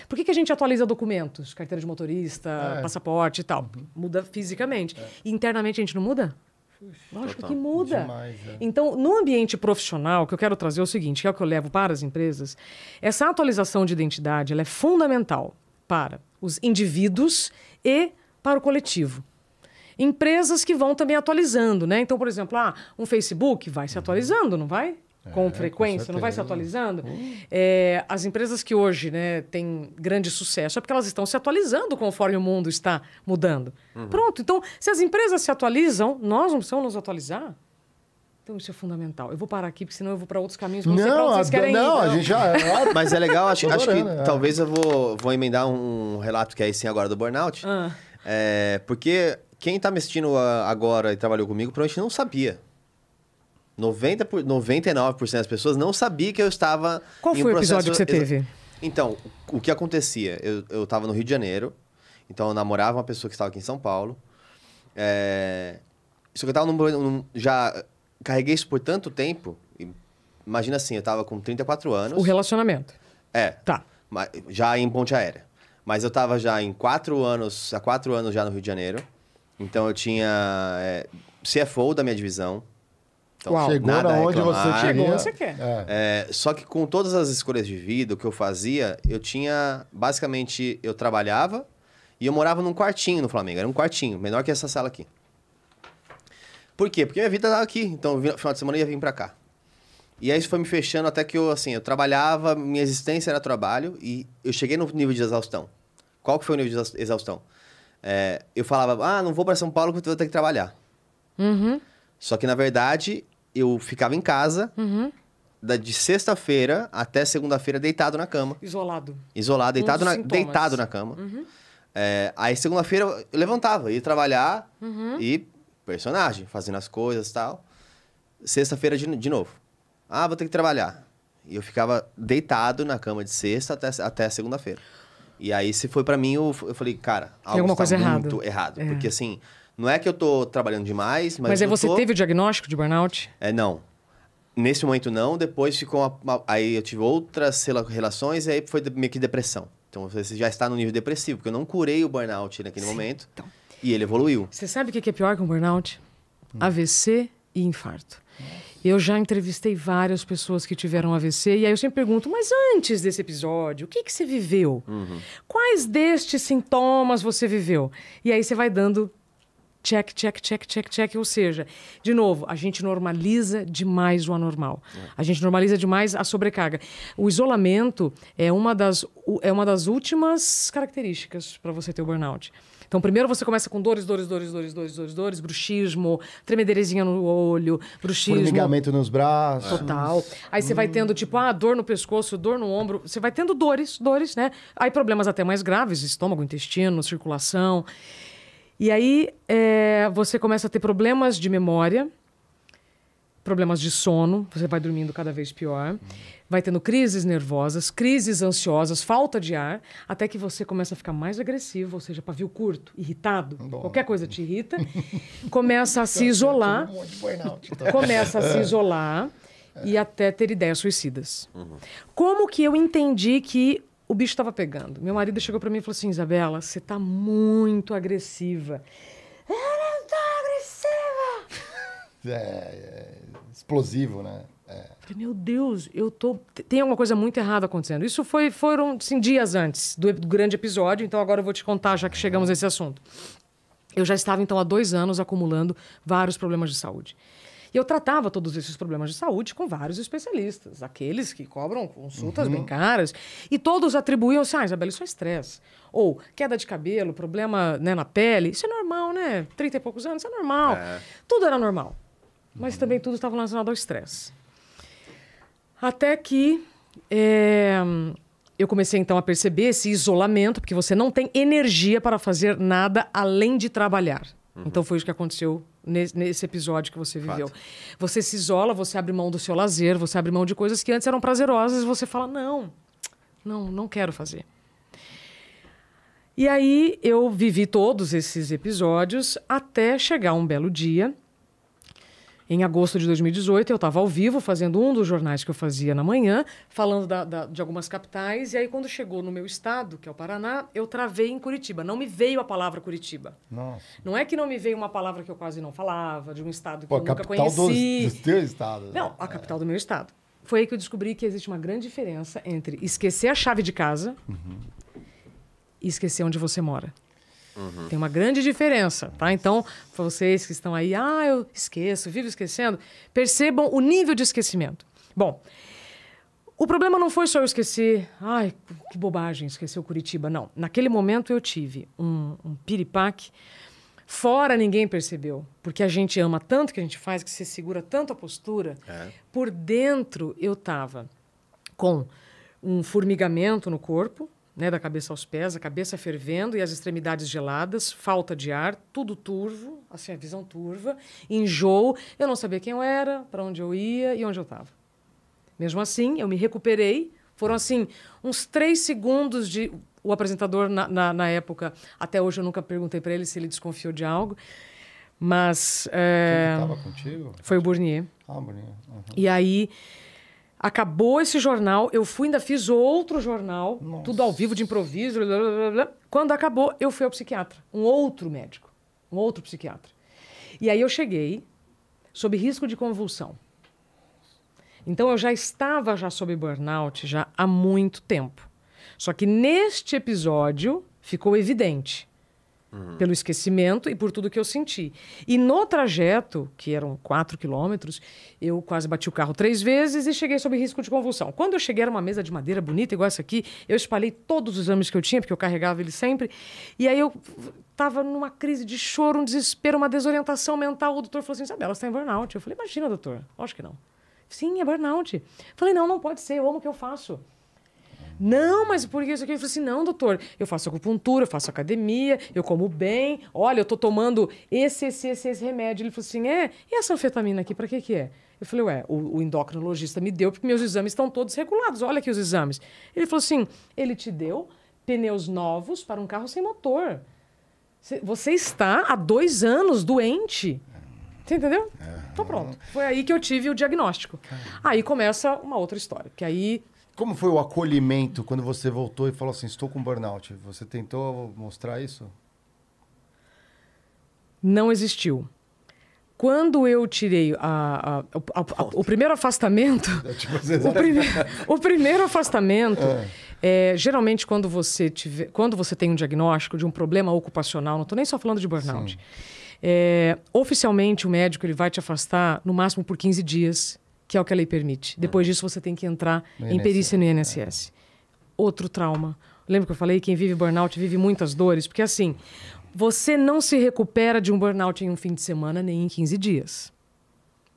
Por que, que a gente atualiza documentos? Carteira de motorista, é. passaporte e tal. Uhum. Muda fisicamente. É. E internamente a gente não muda? Puxa, Lógico total. que muda. Demais, é. Então, no ambiente profissional, o que eu quero trazer é o seguinte, que é o que eu levo para as empresas, essa atualização de identidade ela é fundamental para os indivíduos e para o coletivo empresas que vão também atualizando, né? Então, por exemplo, ah, um Facebook vai se uhum. atualizando, não vai? É, com é, frequência, com não vai se atualizando. Uhum. É, as empresas que hoje né, têm grande sucesso é porque elas estão se atualizando conforme o mundo está mudando. Uhum. Pronto, então, se as empresas se atualizam, nós não precisamos nos atualizar. Então, isso é fundamental. Eu vou parar aqui, porque senão eu vou para outros caminhos. Não, não, vocês querem não, ir, não, a gente já. É. Mas é legal, acho, acho que é. talvez eu vou, vou emendar um relato que é esse assim agora do burnout. Ah. É, porque quem tá me assistindo ah, agora e trabalhou comigo provavelmente não sabia. 90 por, 99% das pessoas não sabia que eu estava. Qual foi um o episódio que você teve? Então, o que acontecia? Eu, eu estava no Rio de Janeiro, então eu namorava uma pessoa que estava aqui em São Paulo. É... Só que eu estava num, num, Já carreguei isso por tanto tempo. Imagina assim, eu estava com 34 anos. O relacionamento. É. Tá. Já em Ponte Aérea. Mas eu estava já em quatro anos, há quatro anos já no Rio de Janeiro. Então eu tinha é, CFO da minha divisão. Então, Uau, chegou nada na onde você Chegou você quer. É. É, só que com todas as escolhas de vida, o que eu fazia, eu tinha... Basicamente, eu trabalhava e eu morava num quartinho no Flamengo. Era um quartinho, menor que essa sala aqui. Por quê? Porque minha vida estava aqui. Então, no final de semana eu ia vir para cá. E aí isso foi me fechando até que eu, assim, eu trabalhava, minha existência era trabalho e eu cheguei no nível de exaustão. Qual que foi o nível de exaustão? É, eu falava, ah, não vou para São Paulo porque eu vou ter que trabalhar. Uhum. Só que, na verdade, eu ficava em casa uhum. de sexta-feira até segunda-feira deitado na cama. Isolado. Isolado, deitado, um na, deitado na cama. Uhum. É, aí, segunda-feira, eu levantava, ia trabalhar uhum. e personagem, fazendo as coisas e tal. Sexta-feira, de, de novo. Ah, vou ter que trabalhar. E eu ficava deitado na cama de sexta até, até segunda-feira. E aí, se foi para mim, eu, eu falei, cara, algo alguma coisa muito errado. É. Porque assim, não é que eu tô trabalhando demais, mas. Mas aí você tô... teve o diagnóstico de burnout? É, não. Nesse momento não, depois ficou. Uma... Aí eu tive outras relações e aí foi meio que depressão. Então você já está no nível depressivo, porque eu não curei o burnout naquele Sim. momento. Então... E ele evoluiu. Você sabe o que é pior que um burnout? Hum. AVC e infarto. Hum. Eu já entrevistei várias pessoas que tiveram AVC e aí eu sempre pergunto, mas antes desse episódio, o que, que você viveu? Uhum. Quais destes sintomas você viveu? E aí você vai dando check, check, check, check, check. Ou seja, de novo, a gente normaliza demais o anormal. É. A gente normaliza demais a sobrecarga. O isolamento é uma das, é uma das últimas características para você ter o burnout. Então, primeiro você começa com dores, dores, dores, dores, dores, dores, dores, bruxismo, tremedeirezinha no olho, bruxismo. Formigamento nos braços. Total. Aí você hum. vai tendo, tipo, ah, dor no pescoço, dor no ombro. Você vai tendo dores, dores, né? Aí problemas até mais graves, estômago, intestino, circulação. E aí é, você começa a ter problemas de memória problemas de sono, você vai dormindo cada vez pior, uhum. vai tendo crises nervosas, crises ansiosas, falta de ar, até que você começa a ficar mais agressivo, ou seja, pavio curto, irritado, Bom. qualquer coisa te irrita, começa a se isolar, começa a se é. isolar e é. até ter ideias suicidas. Uhum. Como que eu entendi que o bicho estava pegando? Meu marido chegou para mim e falou assim: Isabela, você está muito agressiva. Eu não tô agressiva! É, é, é explosivo, né? É. Falei, meu Deus, eu tô. Tem alguma coisa muito errada acontecendo. Isso foi, foram assim, dias antes do, do grande episódio, então agora eu vou te contar, já que chegamos nesse assunto. Eu já estava, então, há dois anos acumulando vários problemas de saúde. E eu tratava todos esses problemas de saúde com vários especialistas, aqueles que cobram consultas uhum. bem caras, e todos atribuíam assim: ah, Isabela, isso é estresse. Ou queda de cabelo, problema né, na pele, isso é normal, né? Trinta e poucos anos, isso é normal. É. Tudo era normal mas também tudo estava relacionado ao estresse. Até que é, eu comecei então a perceber esse isolamento, porque você não tem energia para fazer nada além de trabalhar. Uhum. Então foi isso que aconteceu nesse, nesse episódio que você viveu. Fato. Você se isola, você abre mão do seu lazer, você abre mão de coisas que antes eram prazerosas e você fala: não, não, não quero fazer. E aí eu vivi todos esses episódios até chegar um belo dia em agosto de 2018, eu estava ao vivo fazendo um dos jornais que eu fazia na manhã, falando da, da, de algumas capitais. E aí, quando chegou no meu estado, que é o Paraná, eu travei em Curitiba. Não me veio a palavra Curitiba. Nossa. Não é que não me veio uma palavra que eu quase não falava, de um estado que Pô, eu nunca conheci. capital do teu estado. Não, a capital é. do meu estado. Foi aí que eu descobri que existe uma grande diferença entre esquecer a chave de casa uhum. e esquecer onde você mora. Uhum. Tem uma grande diferença, tá? Então, para vocês que estão aí, ah, eu esqueço, vivo esquecendo, percebam o nível de esquecimento. Bom, o problema não foi só eu esquecer, ai, que bobagem, esqueceu Curitiba. Não. Naquele momento eu tive um, um piripaque. Fora ninguém percebeu, porque a gente ama tanto que a gente faz, que se segura tanto a postura. É. Por dentro eu tava com um formigamento no corpo, né, da cabeça aos pés, a cabeça fervendo e as extremidades geladas, falta de ar, tudo turvo, assim, a visão turva, enjoo. Eu não sabia quem eu era, para onde eu ia e onde eu estava. Mesmo assim, eu me recuperei. Foram, assim, uns três segundos de. O apresentador, na, na, na época, até hoje eu nunca perguntei para ele se ele desconfiou de algo. Mas. É... Quem estava eh, contigo? Foi o Burnier. Ah, o Burnier. Uhum. E aí Acabou esse jornal, eu fui ainda fiz outro jornal, Nossa. tudo ao vivo de improviso. Blá, blá, blá. Quando acabou, eu fui ao psiquiatra, um outro médico, um outro psiquiatra. E aí eu cheguei sob risco de convulsão. Então eu já estava já sob burnout já há muito tempo. Só que neste episódio ficou evidente uhum. pelo esquecimento e por tudo que eu senti. E no trajeto, que eram quatro quilômetros, eu quase bati o carro três vezes e cheguei sob risco de convulsão. Quando eu cheguei, era uma mesa de madeira bonita, igual essa aqui, eu espalhei todos os exames que eu tinha, porque eu carregava ele sempre, e aí eu estava numa crise de choro, um desespero, uma desorientação mental. O doutor falou assim: Isabela, você está em burnout. Eu falei: Imagina, doutor, acho que não. Assim, Sim, é burnout. Falei: Não, não pode ser, eu amo o que eu faço. Não, mas por que isso aqui? Eu falei assim: não, doutor, eu faço acupuntura, eu faço academia, eu como bem, olha, eu tô tomando esse, esse, esse, esse remédio. Ele falou assim: é, e essa anfetamina aqui, para que que é? Eu falei, ué, o, o, endocrinologista me deu porque meus exames estão todos regulados. Olha aqui os exames. Ele falou assim: ele te deu pneus novos para um carro sem motor. Você está há dois anos doente. Você entendeu? Então pronto. Foi aí que eu tive o diagnóstico. Aí começa uma outra história. Que aí como foi o acolhimento quando você voltou e falou assim, estou com burnout? Você tentou mostrar isso? Não existiu. Quando eu tirei a, a, a, o primeiro afastamento, é, tipo, o, é prime, o primeiro afastamento, é. É, geralmente quando você tiver, quando você tem um diagnóstico de um problema ocupacional, não estou nem só falando de burnout, é, oficialmente o médico ele vai te afastar no máximo por 15 dias que é o que a lei permite. Depois uhum. disso, você tem que entrar no em perícia no INSS. É. Outro trauma. Lembra que eu falei? Quem vive burnout vive muitas dores, porque assim, você não se recupera de um burnout em um fim de semana nem em 15 dias.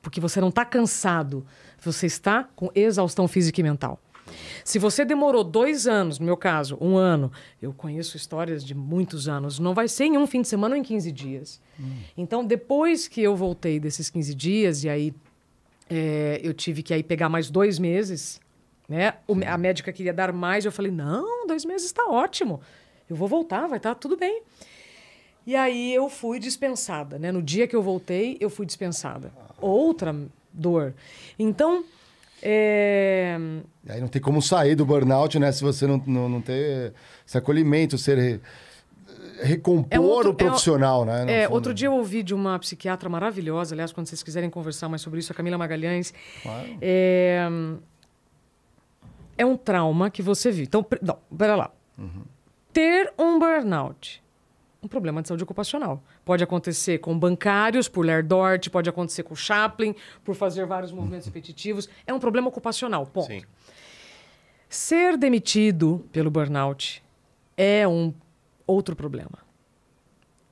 Porque você não está cansado, você está com exaustão física e mental. Se você demorou dois anos, no meu caso, um ano, eu conheço histórias de muitos anos, não vai ser em um fim de semana ou em 15 dias. Hum. Então, depois que eu voltei desses 15 dias, e aí é, eu tive que aí pegar mais dois meses, né? O, a médica queria dar mais, eu falei, não, dois meses está ótimo. Eu vou voltar, vai estar tá tudo bem. E aí eu fui dispensada, né? No dia que eu voltei, eu fui dispensada. Outra dor. Então, é... Aí não tem como sair do burnout, né? Se você não, não, não ter esse acolhimento, ser recompor é um outro, o profissional, né? é, né? É, outro dia eu ouvi de uma psiquiatra maravilhosa, aliás, quando vocês quiserem conversar mais sobre isso, a Camila Magalhães. Claro. É, é um trauma que você vive. Então, não, pera lá. Uhum. Ter um burnout, um problema de saúde ocupacional. Pode acontecer com bancários, por ler Dort, pode acontecer com Chaplin, por fazer vários movimentos repetitivos. É um problema ocupacional, ponto. Sim. Ser demitido pelo burnout é um outro problema.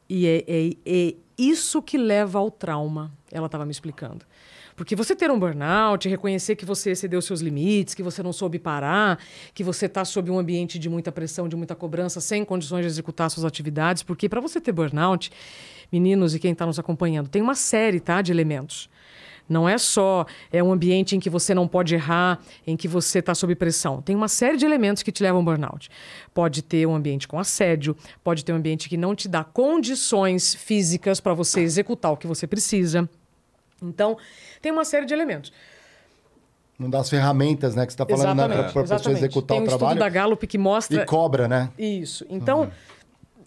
E é, é, é isso que leva ao trauma, ela estava me explicando. Porque você ter um burnout, reconhecer que você excedeu seus limites, que você não soube parar, que você está sob um ambiente de muita pressão, de muita cobrança, sem condições de executar suas atividades, porque para você ter burnout, meninos e quem está nos acompanhando, tem uma série tá, de elementos. Não é só é um ambiente em que você não pode errar, em que você está sob pressão. Tem uma série de elementos que te levam ao burnout. Pode ter um ambiente com assédio, pode ter um ambiente que não te dá condições físicas para você executar o que você precisa. Então, tem uma série de elementos. Não dá as ferramentas, né? Que você está falando, né? Para a pessoa executar tem um o trabalho. Estudo da Gallup que mostra. E cobra, né? Isso. Então, uhum.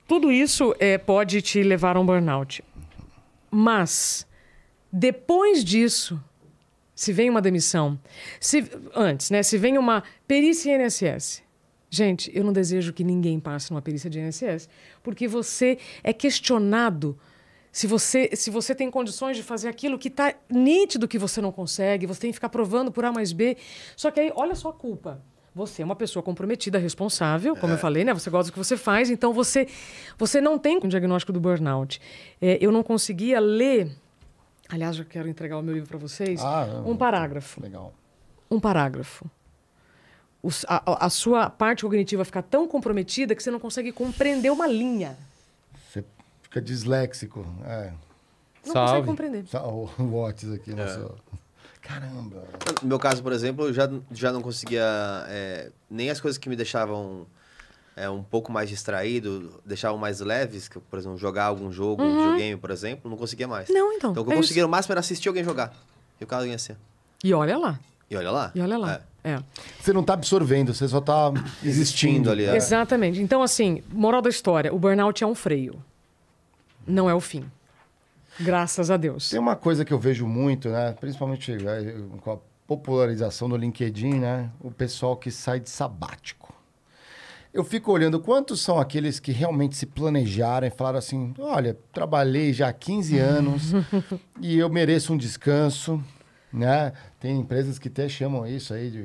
tudo isso é, pode te levar a um burnout. Mas depois disso, se vem uma demissão, se antes, né, se vem uma perícia INSS. Gente, eu não desejo que ninguém passe numa perícia de INSS, porque você é questionado se você, se você tem condições de fazer aquilo que está nítido que você não consegue, você tem que ficar provando por A mais B. Só que aí, olha só a culpa. Você é uma pessoa comprometida, responsável, como é. eu falei, né? Você gosta do que você faz, então você, você não tem um diagnóstico do burnout. É, eu não conseguia ler Aliás, eu quero entregar o meu livro para vocês. Ah, um parágrafo. Legal. Um parágrafo. O, a, a, sua parte cognitiva fica tão comprometida que você não consegue compreender uma linha. Você fica disléxico. É. Não Salve. consegue compreender. O Watts aqui, é. nosso... Caramba. No meu caso, por exemplo, eu já, já não conseguia... É, nem as coisas que me deixavam é, um pouco mais distraído, deixavam mais leves, que, por exemplo, jogar algum jogo, uhum. um videogame, por exemplo, não conseguia mais. Não, então. Então o que é eu é conseguia no máximo era assistir alguém jogar. E o cara ia assim. E olha lá. E olha lá. E olha lá. É. é. Você não está absorvendo, você só está existindo ali. É. Exatamente. Então, assim, moral da história: o burnout é um freio. Não é o fim. Graças a Deus. Tem uma coisa que eu vejo muito, né? Principalmente é, com a popularização do LinkedIn, né? O pessoal que sai de sabático eu fico olhando quantos são aqueles que realmente se planejaram e falaram assim: olha, trabalhei já há 15 anos e eu mereço um descanso, né? Tem empresas que até chamam isso aí, de,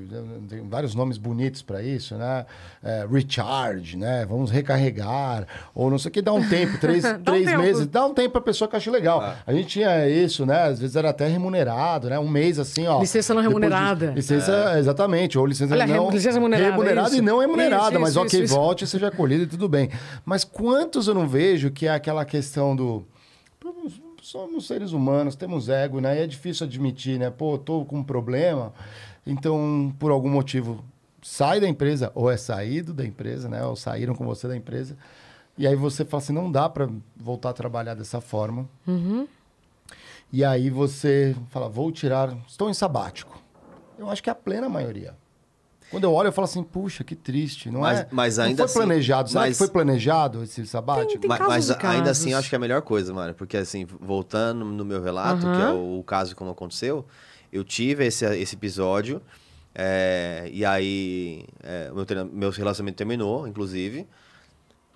tem vários nomes bonitos para isso, né? É, recharge, né? Vamos recarregar, ou não sei o que, dá um tempo, três, dá três um meses, tempo. dá um tempo para a pessoa que acha legal. Ah. A gente tinha isso, né? Às vezes era até remunerado, né? Um mês assim, ó. Licença não remunerada. De, licença, é. exatamente, ou licença Olha, não. Licença remunerada. Remunerada isso. e não remunerada, isso, mas isso, ok, isso, volte, seja acolhido e tudo bem. Mas quantos eu não vejo que é aquela questão do somos seres humanos, temos ego, né? E é difícil admitir, né? Pô, tô com um problema, então por algum motivo sai da empresa, ou é saído da empresa, né? Ou saíram com você da empresa. E aí você fala assim, não dá para voltar a trabalhar dessa forma. Uhum. E aí você fala, vou tirar, estou em sabático. Eu acho que é a plena maioria. Quando eu olho, eu falo assim, puxa, que triste. Não mas, é? Mas ainda não foi assim, planejado. sabe mas... foi planejado esse sabático? Tem, tem mas, ainda assim, acho que é a melhor coisa, mano. Porque assim, voltando no meu relato, uhum. que é o, o, caso como aconteceu, eu tive esse, esse episódio. É, e aí, é, meu, meu relacionamento terminou, inclusive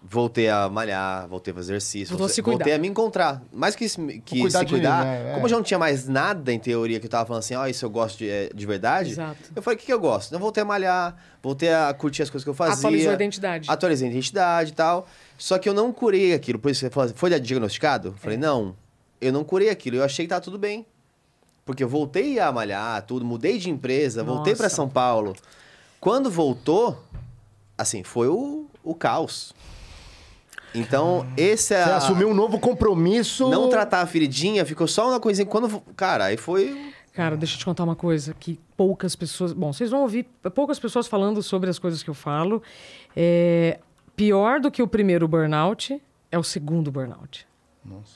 voltei a malhar, voltei a fazer exercício, voltei, voltei a me encontrar. Mais que, que cuidar se cuidar, né? como eu já é. não tinha mais nada em teoria que eu tava falando assim, ó, oh, ah, isso eu gosto de, é, de verdade, Exato. eu falei, o que, que eu gosto? Eu voltei a malhar, voltei a curtir as coisas que eu fazia. Atualizou a identidade. Atualizei a identidade e tal. Só que eu não curei aquilo. Por isso você falou, assim, foi diagnosticado? falei, é. não, eu não curei aquilo. Eu achei que tá tudo bem. Porque eu voltei a malhar, tudo, mudei de empresa, Nossa. voltei para São Paulo. Quando voltou, assim, foi o, o caos. Então, esse é. Você a... assumiu um novo compromisso. Não tratar a feridinha, ficou só uma coisinha. Quando. Cara, aí foi. Cara, deixa eu te contar uma coisa que poucas pessoas. Bom, vocês vão ouvir poucas pessoas falando sobre as coisas que eu falo. É... Pior do que o primeiro burnout é o segundo burnout. Nossa.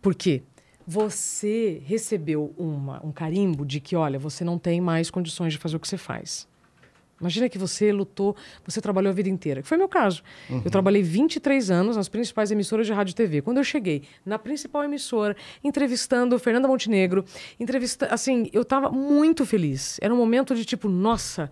Por quê? Você recebeu uma, um carimbo de que, olha, você não tem mais condições de fazer o que você faz. Imagina que você lutou, você trabalhou a vida inteira. Que foi meu caso. Uhum. Eu trabalhei 23 anos nas principais emissoras de rádio e TV. Quando eu cheguei na principal emissora, entrevistando Fernanda Montenegro, entrevista, assim, eu estava muito feliz. Era um momento de tipo, nossa,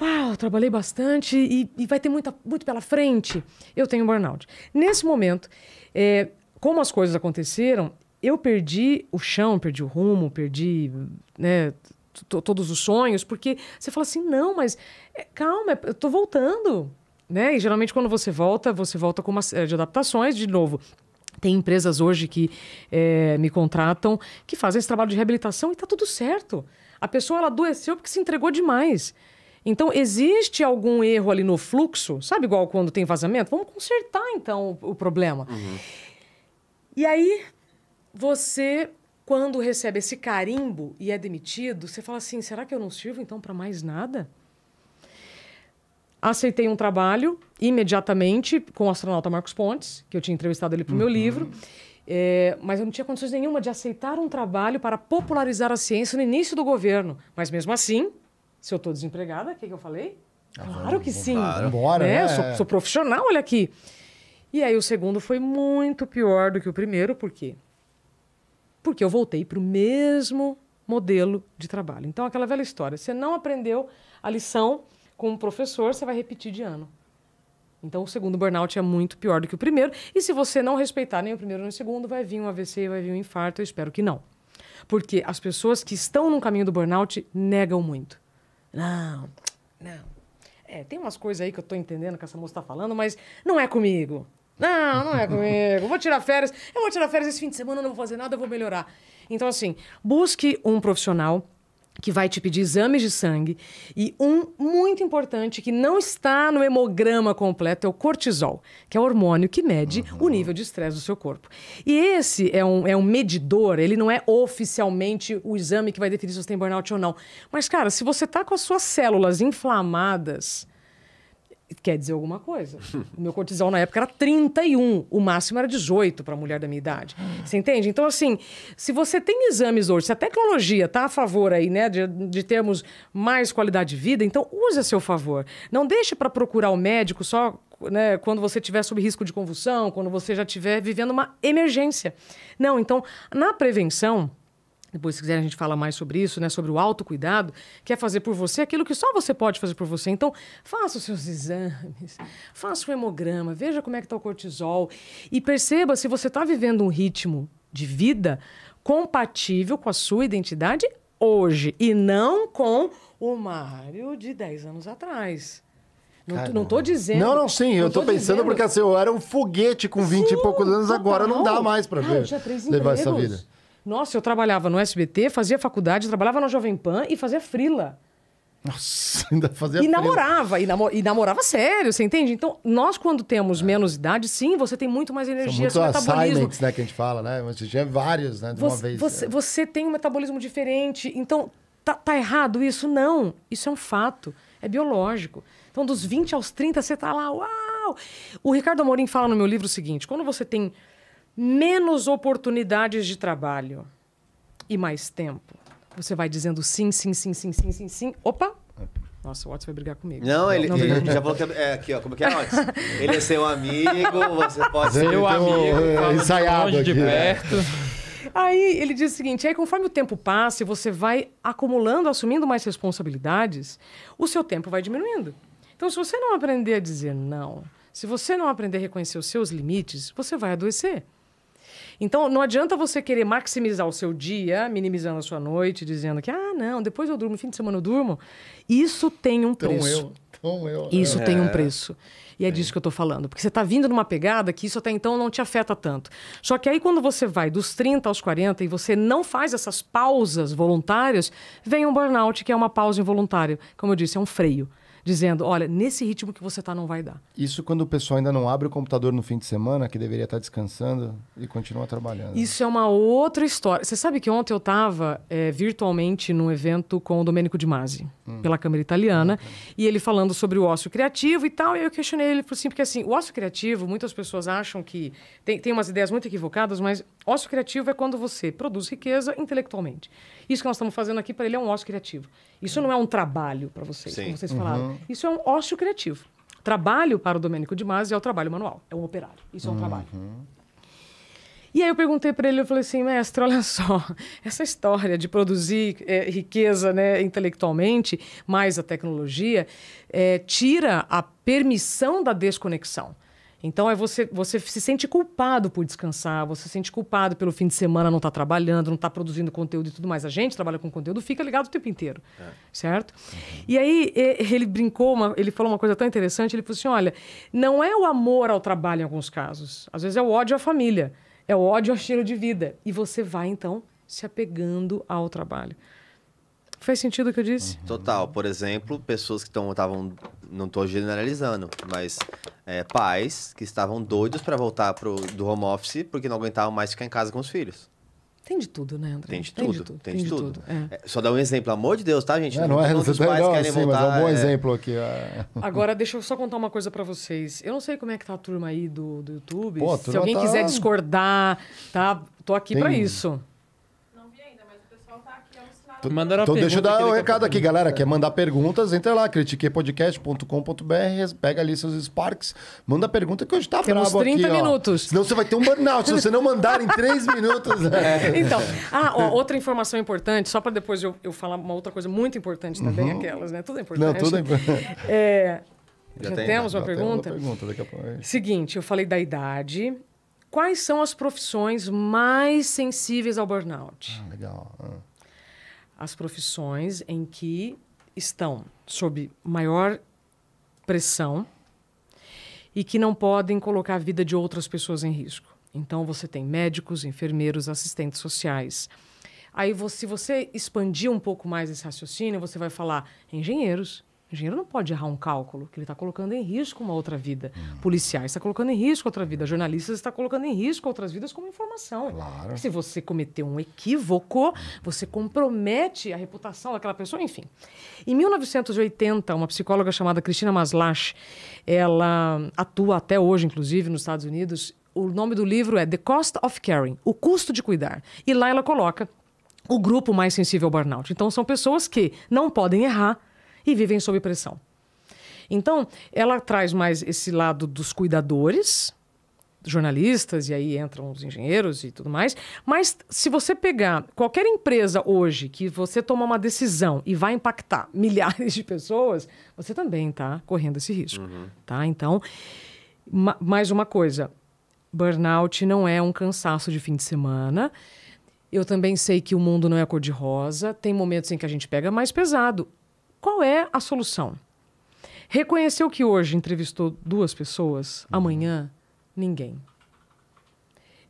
uau, trabalhei bastante e, e, vai ter muita, muito pela frente. Eu tenho burnout. Nesse momento, é, como as coisas aconteceram, eu perdi o chão, perdi o rumo, perdi, né, todos os sonhos, porque você fala assim, não, mas é, calma, eu tô voltando. Né? E geralmente quando você volta, você volta com uma série de adaptações, de novo. Tem empresas hoje que é, me contratam que fazem esse trabalho de reabilitação e tá tudo certo. A pessoa ela adoeceu porque se entregou demais. Então, existe algum erro ali no fluxo, sabe, igual quando tem vazamento? Vamos consertar então o, o problema. Uhum. E aí, você quando recebe esse carimbo e é demitido, você fala assim: será que eu não sirvo então para mais nada? Aceitei um trabalho imediatamente com o astronauta Marcos Pontes, que eu tinha entrevistado ele para o uhum. meu livro. É, mas eu não tinha condições nenhuma de aceitar um trabalho para popularizar a ciência no início do governo. Mas mesmo assim, se eu estou desempregada, o que, que, eu falei? Ah, claro, que sim. Bora, né? né? Sou, sou profissional, olha aqui. E aí o segundo foi muito pior do que o primeiro, porque porque eu voltei para o mesmo modelo de trabalho. Então, aquela velha história: você não aprendeu a lição com o professor, você vai repetir de ano. Então, o segundo burnout é muito pior do que o primeiro. E se você não respeitar nem o primeiro nem o segundo, vai vir um AVC, vai vir um infarto. Eu espero que não. Porque as pessoas que estão no caminho do burnout negam muito. Não, não. É, tem umas coisas aí que eu estou entendendo que essa moça está falando, mas não é comigo. Não, não é comigo. vou tirar férias. Eu vou tirar férias esse fim de semana, não vou fazer nada, eu vou melhorar. Então, assim, busque um profissional que vai te pedir exames de sangue e um muito importante que não está no hemograma completo é o cortisol, que é o hormônio que mede uhum. o nível de estresse do seu corpo. E esse é um, é um medidor, ele não é oficialmente o exame que vai definir se você tem burnout ou não. Mas, cara, se você está com as suas células inflamadas quer dizer alguma coisa. O meu cortisol na época era 31, o máximo era 18 para mulher da minha idade. Ah. Você entende? Então, assim, se você tem exames hoje, se a tecnologia está a favor aí, né, de, de, termos mais qualidade de vida, então use a seu favor. Não deixe para procurar o médico só né, quando você estiver sob risco de convulsão, quando você já estiver vivendo uma emergência. Não, então, na prevenção depois se quiser a gente fala mais sobre isso, né, sobre o autocuidado, que é fazer por você aquilo que só você pode fazer por você. Então, faça os seus exames, faça o hemograma, veja como é que está o cortisol e perceba se você está vivendo um ritmo de vida compatível com a sua identidade hoje e não com o Mário de 10 anos atrás. Não, estou dizendo. Não, não, sim, não eu estou pensando dizendo... porque assim, eu era um foguete com 20 sim, e poucos anos, agora não, dá mais para ah, ver. Já três empregos. levar essa vida. Nossa, eu trabalhava no SBT, fazia faculdade, trabalhava na Jovem Pan e fazia frila. Nossa, ainda fazia E namorava, e, namor, e, namorava sério, você entende? Então, nós quando temos é. menos idade, sim, você tem muito mais energia, São muito seu metabolismo. né, que a gente fala, né? Você tinha é vários, né, de você, uma vez. Você, né? você, tem um metabolismo diferente, então, tá, tá, errado isso? Não, isso é um fato, é biológico. Então, dos 20 aos 30, você tá lá, uau! O Ricardo Amorim fala no meu livro o seguinte, quando você tem menos oportunidades de trabalho e mais tempo. Você vai dizendo sim, sim, sim, sim, sim, sim, sim. Opa! Nossa, o Otis vai brigar comigo. Não, não ele, não ele já falou que é, é aqui, ó. Como é que é, Otis? Ele é seu amigo, você pode ser. Seu amigo, é, ensaiado longe aqui, de perto. Aí ele diz o seguinte: aí conforme o tempo passa e você vai acumulando, assumindo mais responsabilidades, o seu tempo vai diminuindo. Então, se você não aprender a dizer não, se você não aprender a reconhecer os seus limites, você vai adoecer. Então, não adianta você querer maximizar o seu dia, minimizando a sua noite, dizendo que, ah, não, depois eu durmo, fim de semana eu durmo. Isso tem um preço. Eu, eu. Né? Isso é. tem um é. preço. E é, é disso que eu estou falando. Porque você está vindo numa pegada que isso até então não te afeta tanto. Só que aí, quando você vai dos 30 aos 40 e você não faz essas pausas voluntárias, vem um burnout, que é uma pausa involuntária. Como eu disse, é um freio dizendo: olha, nesse ritmo que você está não vai dar. Isso quando o pessoal ainda não abre o computador no fim de semana, que deveria estar tá descansando e continua trabalhando. Isso é uma outra história. Você sabe que ontem eu estava é, virtualmente num evento com o Domenico Di Masi, hum. pela Câmara Italiana, hum, e ele falando sobre o ócio criativo e tal, e eu questionei ele, por assim, porque assim, o ócio criativo, muitas pessoas acham que. Tem, tem umas ideias muito equivocadas, mas ócio criativo é quando você produz riqueza intelectualmente. Isso que nós estamos fazendo aqui para ele é um ócio criativo. Isso não é um trabalho para vocês, Sim. como vocês falaram. Uhum. Isso é um ócio criativo. Trabalho para o Domênico de Masi é o trabalho manual, é um operário. Isso é um uhum. trabalho. E aí eu perguntei para ele, eu falei assim, mestre, olha só, essa história de produzir é, riqueza né, intelectualmente, mais a tecnologia, é, tira a permissão da desconexão. Então é você, você se sente culpado por descansar, você se sente culpado pelo fim de semana não estar tá trabalhando, não estar tá produzindo conteúdo e tudo mais. A gente trabalha com conteúdo, fica ligado o tempo inteiro, é. certo? Uhum. E aí ele brincou, uma, ele falou uma coisa tão interessante, ele falou assim, olha, não é o amor ao trabalho em alguns casos, às vezes é o ódio à família, é o ódio ao estilo de vida. E você vai, então, se apegando ao trabalho. Faz sentido o que eu disse? Uhum. Total. Por exemplo, pessoas que estavam. Não estou generalizando, mas é, pais que estavam doidos para voltar pro, do home office porque não aguentavam mais ficar em casa com os filhos. Tem de tudo, né, André? Tem de tudo, tem de tudo. Tem de tem tudo. De tudo. É. é. só dá um exemplo, pelo amor de Deus, tá, gente? É, não, não é resultado, pais não, querem sim, voltar, mas é um bom é. exemplo aqui. Agora, deixa eu só contar uma coisa para vocês. Eu não sei como é que tá a turma aí do, do YouTube. Pô, turma Se alguém tá... quiser discordar, tá? Tô aqui para isso. Mandaram então deixa eu dar o um recado aqui, galera. É. Quer mandar perguntas? Entra lá, critiquepodcast.com.br, pega ali seus Sparks, manda pergunta que hoje tá Temos brabo 30 aqui, minutos. Ó. Senão você vai ter um burnout, se você não mandar em 3 minutos. Né? É. Então, ah, ó, outra informação importante, só para depois eu, eu, falar uma outra coisa muito importante também, uhum. aquelas, né? Tudo é importante. Não, tudo é importante. É, já, já temos uma já pergunta? Tem a pouco. É. Seguinte, eu falei da idade. Quais são as profissões mais sensíveis ao burnout? Ah, legal. Ah as profissões em que estão sob maior pressão e que não podem colocar a vida de outras pessoas em risco. Então você tem médicos, enfermeiros, assistentes sociais. Aí, você, se você expandir um pouco mais esse raciocínio, você vai falar engenheiros, o engenheiro não pode errar um cálculo, que ele está colocando em risco uma outra vida. Hum. Policiais está colocando em risco outra vida. Jornalistas está colocando em risco outras vidas como informação. Claro. Se você cometeu um equívoco, você compromete a reputação daquela pessoa, enfim. Em 1980, uma psicóloga chamada Cristina Maslach, ela atua até hoje, inclusive, nos Estados Unidos. O nome do livro é The Cost of Caring, O Custo de Cuidar. E lá ela coloca o grupo mais sensível ao burnout. Então, são pessoas que não podem errar, e vivem sob pressão. Então, ela traz mais esse lado dos cuidadores, jornalistas, e aí entram os engenheiros e tudo mais. Mas se você pegar qualquer empresa hoje que você toma uma decisão e vai impactar milhares de pessoas, você também está correndo esse risco. Uhum. Tá? Então, ma mais uma coisa: burnout não é um cansaço de fim de semana. Eu também sei que o mundo não é cor-de-rosa, tem momentos em que a gente pega mais pesado. Qual é a solução? Reconheceu que hoje entrevistou duas pessoas, uhum. amanhã ninguém.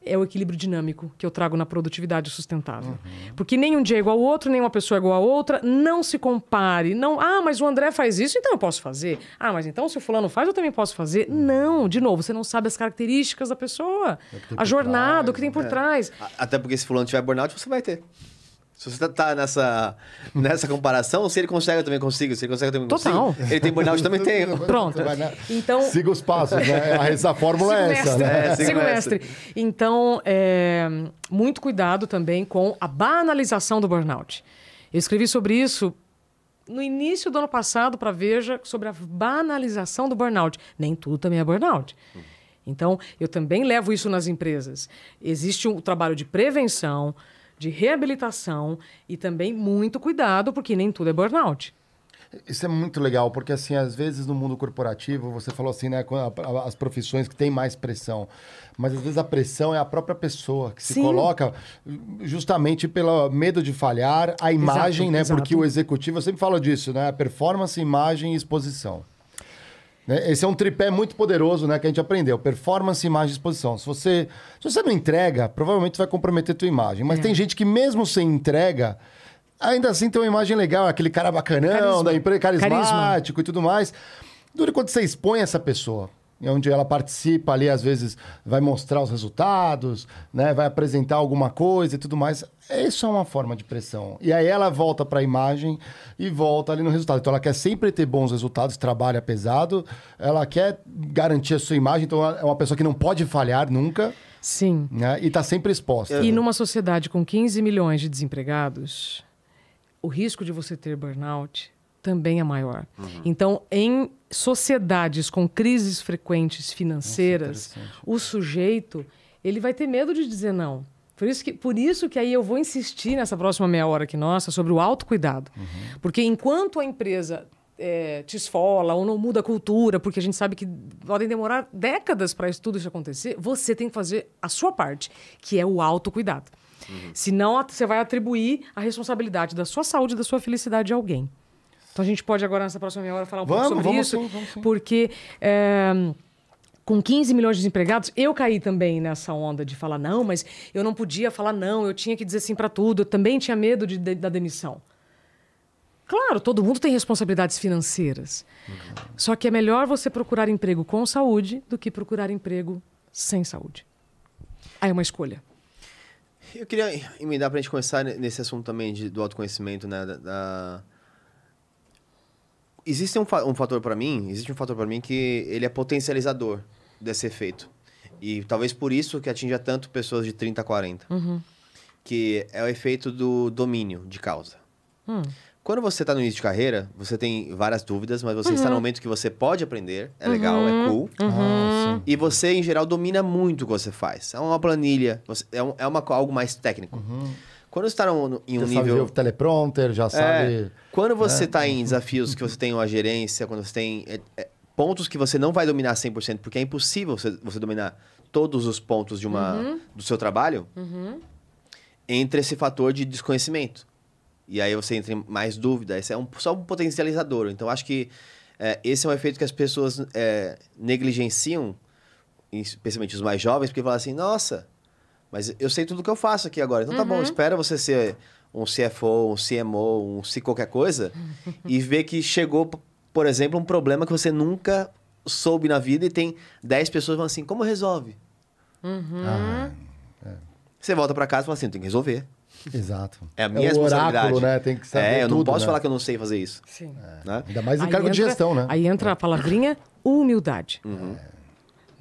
É o equilíbrio dinâmico que eu trago na produtividade sustentável. Uhum. Porque nem um dia é igual ao outro, nem uma pessoa é igual a outra. Não se compare. Não, ah, mas o André faz isso, então eu posso fazer. Ah, mas então se o fulano faz, eu também posso fazer. Uhum. Não, de novo, você não sabe as características da pessoa, a jornada, trás, o que tem por né? é. trás. Até porque se fulano tiver burnout, você vai ter. Se você tá nessa, nessa comparação, se ele consegue, eu também consigo. Se ele consegue, eu também consigo. Total. Ele tem burnout, eu também tenho. Pronto. Então... Siga os passos, né? A fórmula é essa, né? É, siga, siga o mestre. mestre. Então, é, muito cuidado também com a banalização do burnout. Eu escrevi sobre isso no início do ano passado para Veja, sobre a banalização do burnout. Nem tudo também é burnout. Então, eu também levo isso nas empresas. Existe um trabalho de prevenção de reabilitação e também muito cuidado, porque nem tudo é burnout. Isso é muito legal, porque assim, às vezes no mundo corporativo, você falou assim, né, as profissões que têm mais pressão, mas às vezes a pressão é a própria pessoa que se Sim. coloca justamente pelo medo de falhar, a imagem, exato, né, exato. porque o executivo, eu sempre falo disso, né, performance, imagem e exposição. Né? Esse é um tripé muito poderoso, né, que a gente aprendeu: performance, imagem, exposição. Se você, se você não entrega, provavelmente vai comprometer a tua imagem. Mas é. tem gente que mesmo sem entrega, ainda assim tem uma imagem legal, aquele cara bacanão, né, Carisma. da empresa, carismático Carisma. e tudo mais. Dura quando você expõe essa pessoa onde ela participa ali, às vezes vai mostrar os resultados, né? vai apresentar alguma coisa e tudo mais. É, isso é uma forma de pressão. E aí ela volta para a imagem e volta ali no resultado. Então ela quer sempre ter bons resultados, trabalha pesado, ela quer garantir a sua imagem, então é uma pessoa que não pode falhar nunca. Sim. Né? E está sempre exposta. E numa sociedade com 15 milhões de desempregados, o risco de você ter burnout também é maior. Uhum. Então, em sociedades com crises frequentes financeiras, Nossa, o sujeito ele vai ter medo de dizer não. Por isso, que, por isso que aí eu vou insistir nessa próxima meia hora aqui nossa sobre o autocuidado. Uhum. Porque enquanto a empresa é, te esfola ou não muda a cultura, porque a gente sabe que podem demorar décadas para isso tudo isso acontecer, você tem que fazer a sua parte, que é o autocuidado. Uhum. Senão você vai atribuir a responsabilidade da sua saúde e da sua felicidade a alguém. Então a gente pode agora, nessa próxima meia hora, falar um vamos, pouco sobre isso. Sim, vamos sim. Porque. É com 15 milhões de desempregados, eu caí também nessa onda de falar não, mas eu não podia falar não, eu tinha que dizer sim para tudo, eu também tinha medo de, de, da demissão. Claro, todo mundo tem responsabilidades financeiras. Uhum. Só que é melhor você procurar emprego com saúde do que procurar emprego sem saúde. Aí é uma escolha. Eu queria emendar para a gente começar nesse assunto também de, do autoconhecimento, né? da... da existe um, um fator para mim, existe um fator para mim que ele é potencializador desse efeito. E talvez por isso que atinja tanto pessoas de 30 a 40. Uhum. Que é o efeito do domínio de causa. Hum. Quando você está no início de carreira, você tem várias dúvidas, mas você uhum. está no uhum. momento que você pode aprender, é uhum. legal, é uhum. cool. Uhum. Ah, e você, em geral, domina muito o que você faz. É uma planilha, é, um, é uma, algo mais técnico. Quando você está em um já nível... Sabe o teleprompter, já é, sabe... Quando né? você está em desafios que você tem uma gerência, quando você tem é, é, pontos que você não vai dominar 100%, porque é impossível você, você dominar todos os pontos de uma, uhum. do seu trabalho, uhum. entra esse fator de desconhecimento. E aí você entra em mais dúvida. Esse é um, só um potencializador. Então, acho que é, esse é um efeito que as pessoas é, negligenciam, especialmente os mais jovens, porque falam assim, nossa, mas eu sei tudo que eu faço aqui agora. Então uhum. tá bom, uhum. espera você ser um CFO, um CMO, um se qualquer coisa e ver que chegou, por exemplo, um problema que você nunca soube na vida e tem 10 pessoas falando assim, como resolve? Uhum. Ah, é. Você volta para casa e fala assim, tem que resolver. Exato. É a é minha é responsabilidade. Oráculo, né? Tem que saber É, eu não tudo, posso né? falar que eu não sei fazer isso. Sim. É. Né? Ainda mais em aí cargo entra, de gestão, né? Aí entra a palavrinha humildade. Uhum. É.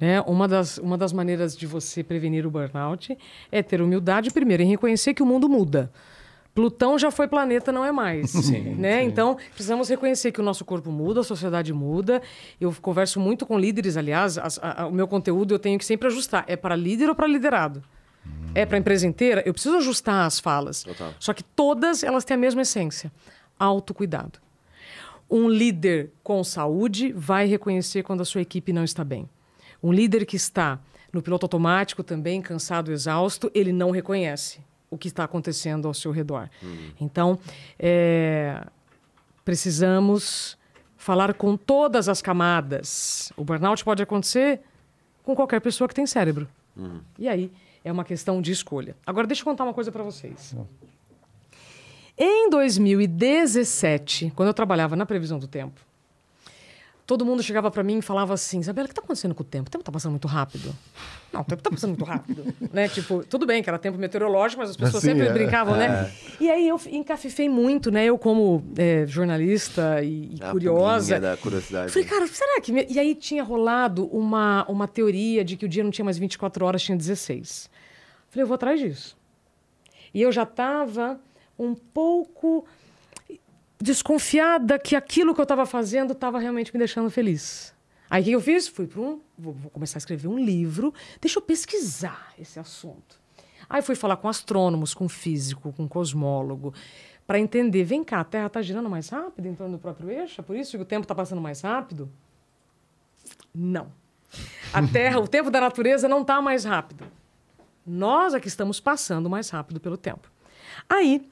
Né? Uma, das, uma das maneiras de você prevenir o burnout é ter humildade, primeiro, em reconhecer que o mundo muda. Plutão já foi planeta, não é mais. Sim, né? Sim. Então, precisamos reconhecer que o nosso corpo muda, a sociedade muda. Eu converso muito com líderes, aliás, a, a, a, o meu conteúdo eu tenho que sempre ajustar. É para líder ou para liderado? Hum. É para empresa inteira? Eu preciso ajustar as falas. Total. Só que todas elas têm a mesma essência: autocuidado. Um líder com saúde vai reconhecer quando a sua equipe não está bem. Um líder que está no piloto automático também, cansado, exausto, ele não reconhece o que está acontecendo ao seu redor. Hum. Então, é, precisamos falar com todas as camadas. O burnout pode acontecer com qualquer pessoa que tem cérebro. Hum. E aí é uma questão de escolha. Agora, deixa eu contar uma coisa para vocês. Hum. Em 2017, quando eu trabalhava na previsão do tempo, todo mundo chegava para mim e falava assim: Isabela, o que tá acontecendo com o tempo? O tempo tá passando muito rápido. Não, o tempo tá passando muito rápido. né? Tipo, tudo bem que era tempo meteorológico, mas as pessoas assim, sempre é, brincavam, né? é. né? E aí eu encafifei muito, né? Eu, como é, jornalista e, e A curiosa. da curiosidade. Falei, cara, será que. E aí tinha rolado uma, uma teoria de que o dia não tinha mais 24 horas, tinha 16. Falei, eu vou atrás disso. E eu já tava um pouco desconfiada que aquilo que eu estava fazendo estava realmente me deixando feliz. Aí o que eu fiz? Fui para um. Vou, vou começar a escrever um livro. Deixa eu pesquisar esse assunto. Aí fui falar com astrônomos, com físico, com cosmólogo, para entender: vem cá, a Terra está girando mais rápido em torno do próprio eixo? É por isso que o tempo está passando mais rápido? Não. A Terra, o tempo da natureza não está mais rápido. Nós é que estamos passando mais rápido pelo tempo. Aí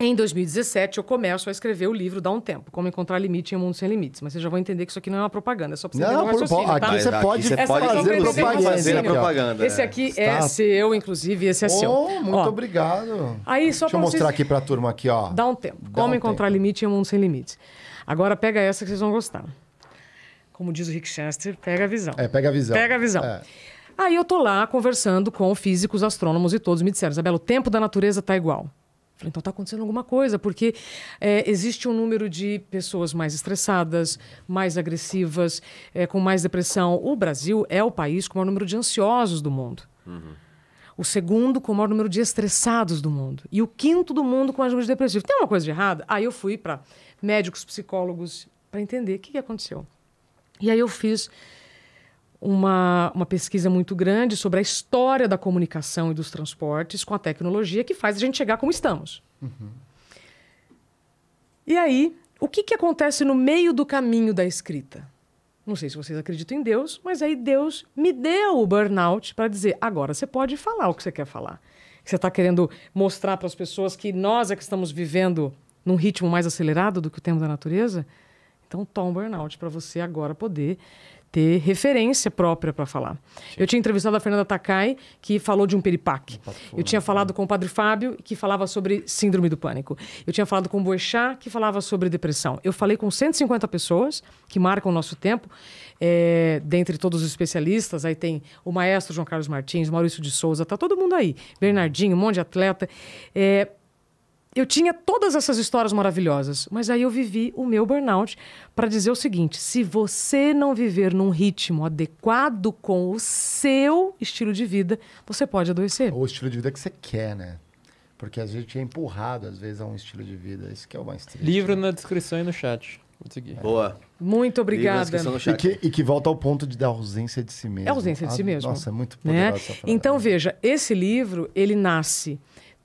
em 2017, eu começo a escrever o livro Dá um Tempo, Como Encontrar Limite em um Mundo Sem Limites. Mas vocês já vão entender que isso aqui não é uma propaganda, é só pra você não, entender o tá? Aqui tá? você pode, aqui você pode fazer, propaganda, fazer a né? propaganda. Esse é. aqui é, é seu, inclusive, esse é oh, seu. Muito ó. obrigado. Aí, só Deixa eu mostrar vocês... aqui a turma aqui, ó. Dá um Tempo, Dá Como um Encontrar tempo. Limite em um Mundo Sem Limites. Agora pega essa que vocês vão gostar. Como diz o Rick Chester, pega a visão. É, pega a visão. Pega a visão. É. Aí eu tô lá conversando com físicos, astrônomos e todos me disseram, Isabela, o tempo da natureza tá igual. Falei, então está acontecendo alguma coisa, porque é, existe um número de pessoas mais estressadas, mais agressivas, é, com mais depressão. O Brasil é o país com o maior número de ansiosos do mundo. Uhum. O segundo com o maior número de estressados do mundo. E o quinto do mundo com o maior número de depressivos. Tem uma coisa de errada? Aí eu fui para médicos, psicólogos, para entender o que, que aconteceu. E aí eu fiz uma, uma pesquisa muito grande sobre a história da comunicação e dos transportes com a tecnologia que faz a gente chegar como estamos. Uhum. E aí, o que, que acontece no meio do caminho da escrita? Não sei se vocês acreditam em Deus, mas aí Deus me deu o burnout para dizer: agora você pode falar o que você quer falar. Você está querendo mostrar para as pessoas que nós é que estamos vivendo num ritmo mais acelerado do que o tempo da natureza? Então, toma um burnout para você agora poder ter referência própria para falar. Sim. Eu tinha entrevistado a Fernanda Takai, que falou de um peripaque. Eu tinha falado né? com o Padre Fábio, que falava sobre síndrome do pânico. Eu tinha falado com o Boechat, que falava sobre depressão. Eu falei com 150 pessoas que marcam o nosso tempo, é, dentre todos os especialistas. Aí tem o maestro João Carlos Martins, Maurício de Souza, tá todo mundo aí. Bernardinho, um monte de atleta. É, eu tinha todas essas histórias maravilhosas, mas aí eu vivi o meu burnout para dizer o seguinte: se você não viver num ritmo adequado com o seu estilo de vida, você pode adoecer. Ou o estilo de vida que você quer, né? Porque a gente é empurrado, às vezes, a um estilo de vida. Isso que é o mais triste. Livro né? na descrição e no chat. Vou seguir. É. Boa. Muito obrigada. E que, e que, volta ao ponto de da ausência de si mesmo. É ausência de si ah, mesmo. Nossa, é muito né? poderosa então, né? Então, veja, esse livro, ele nasce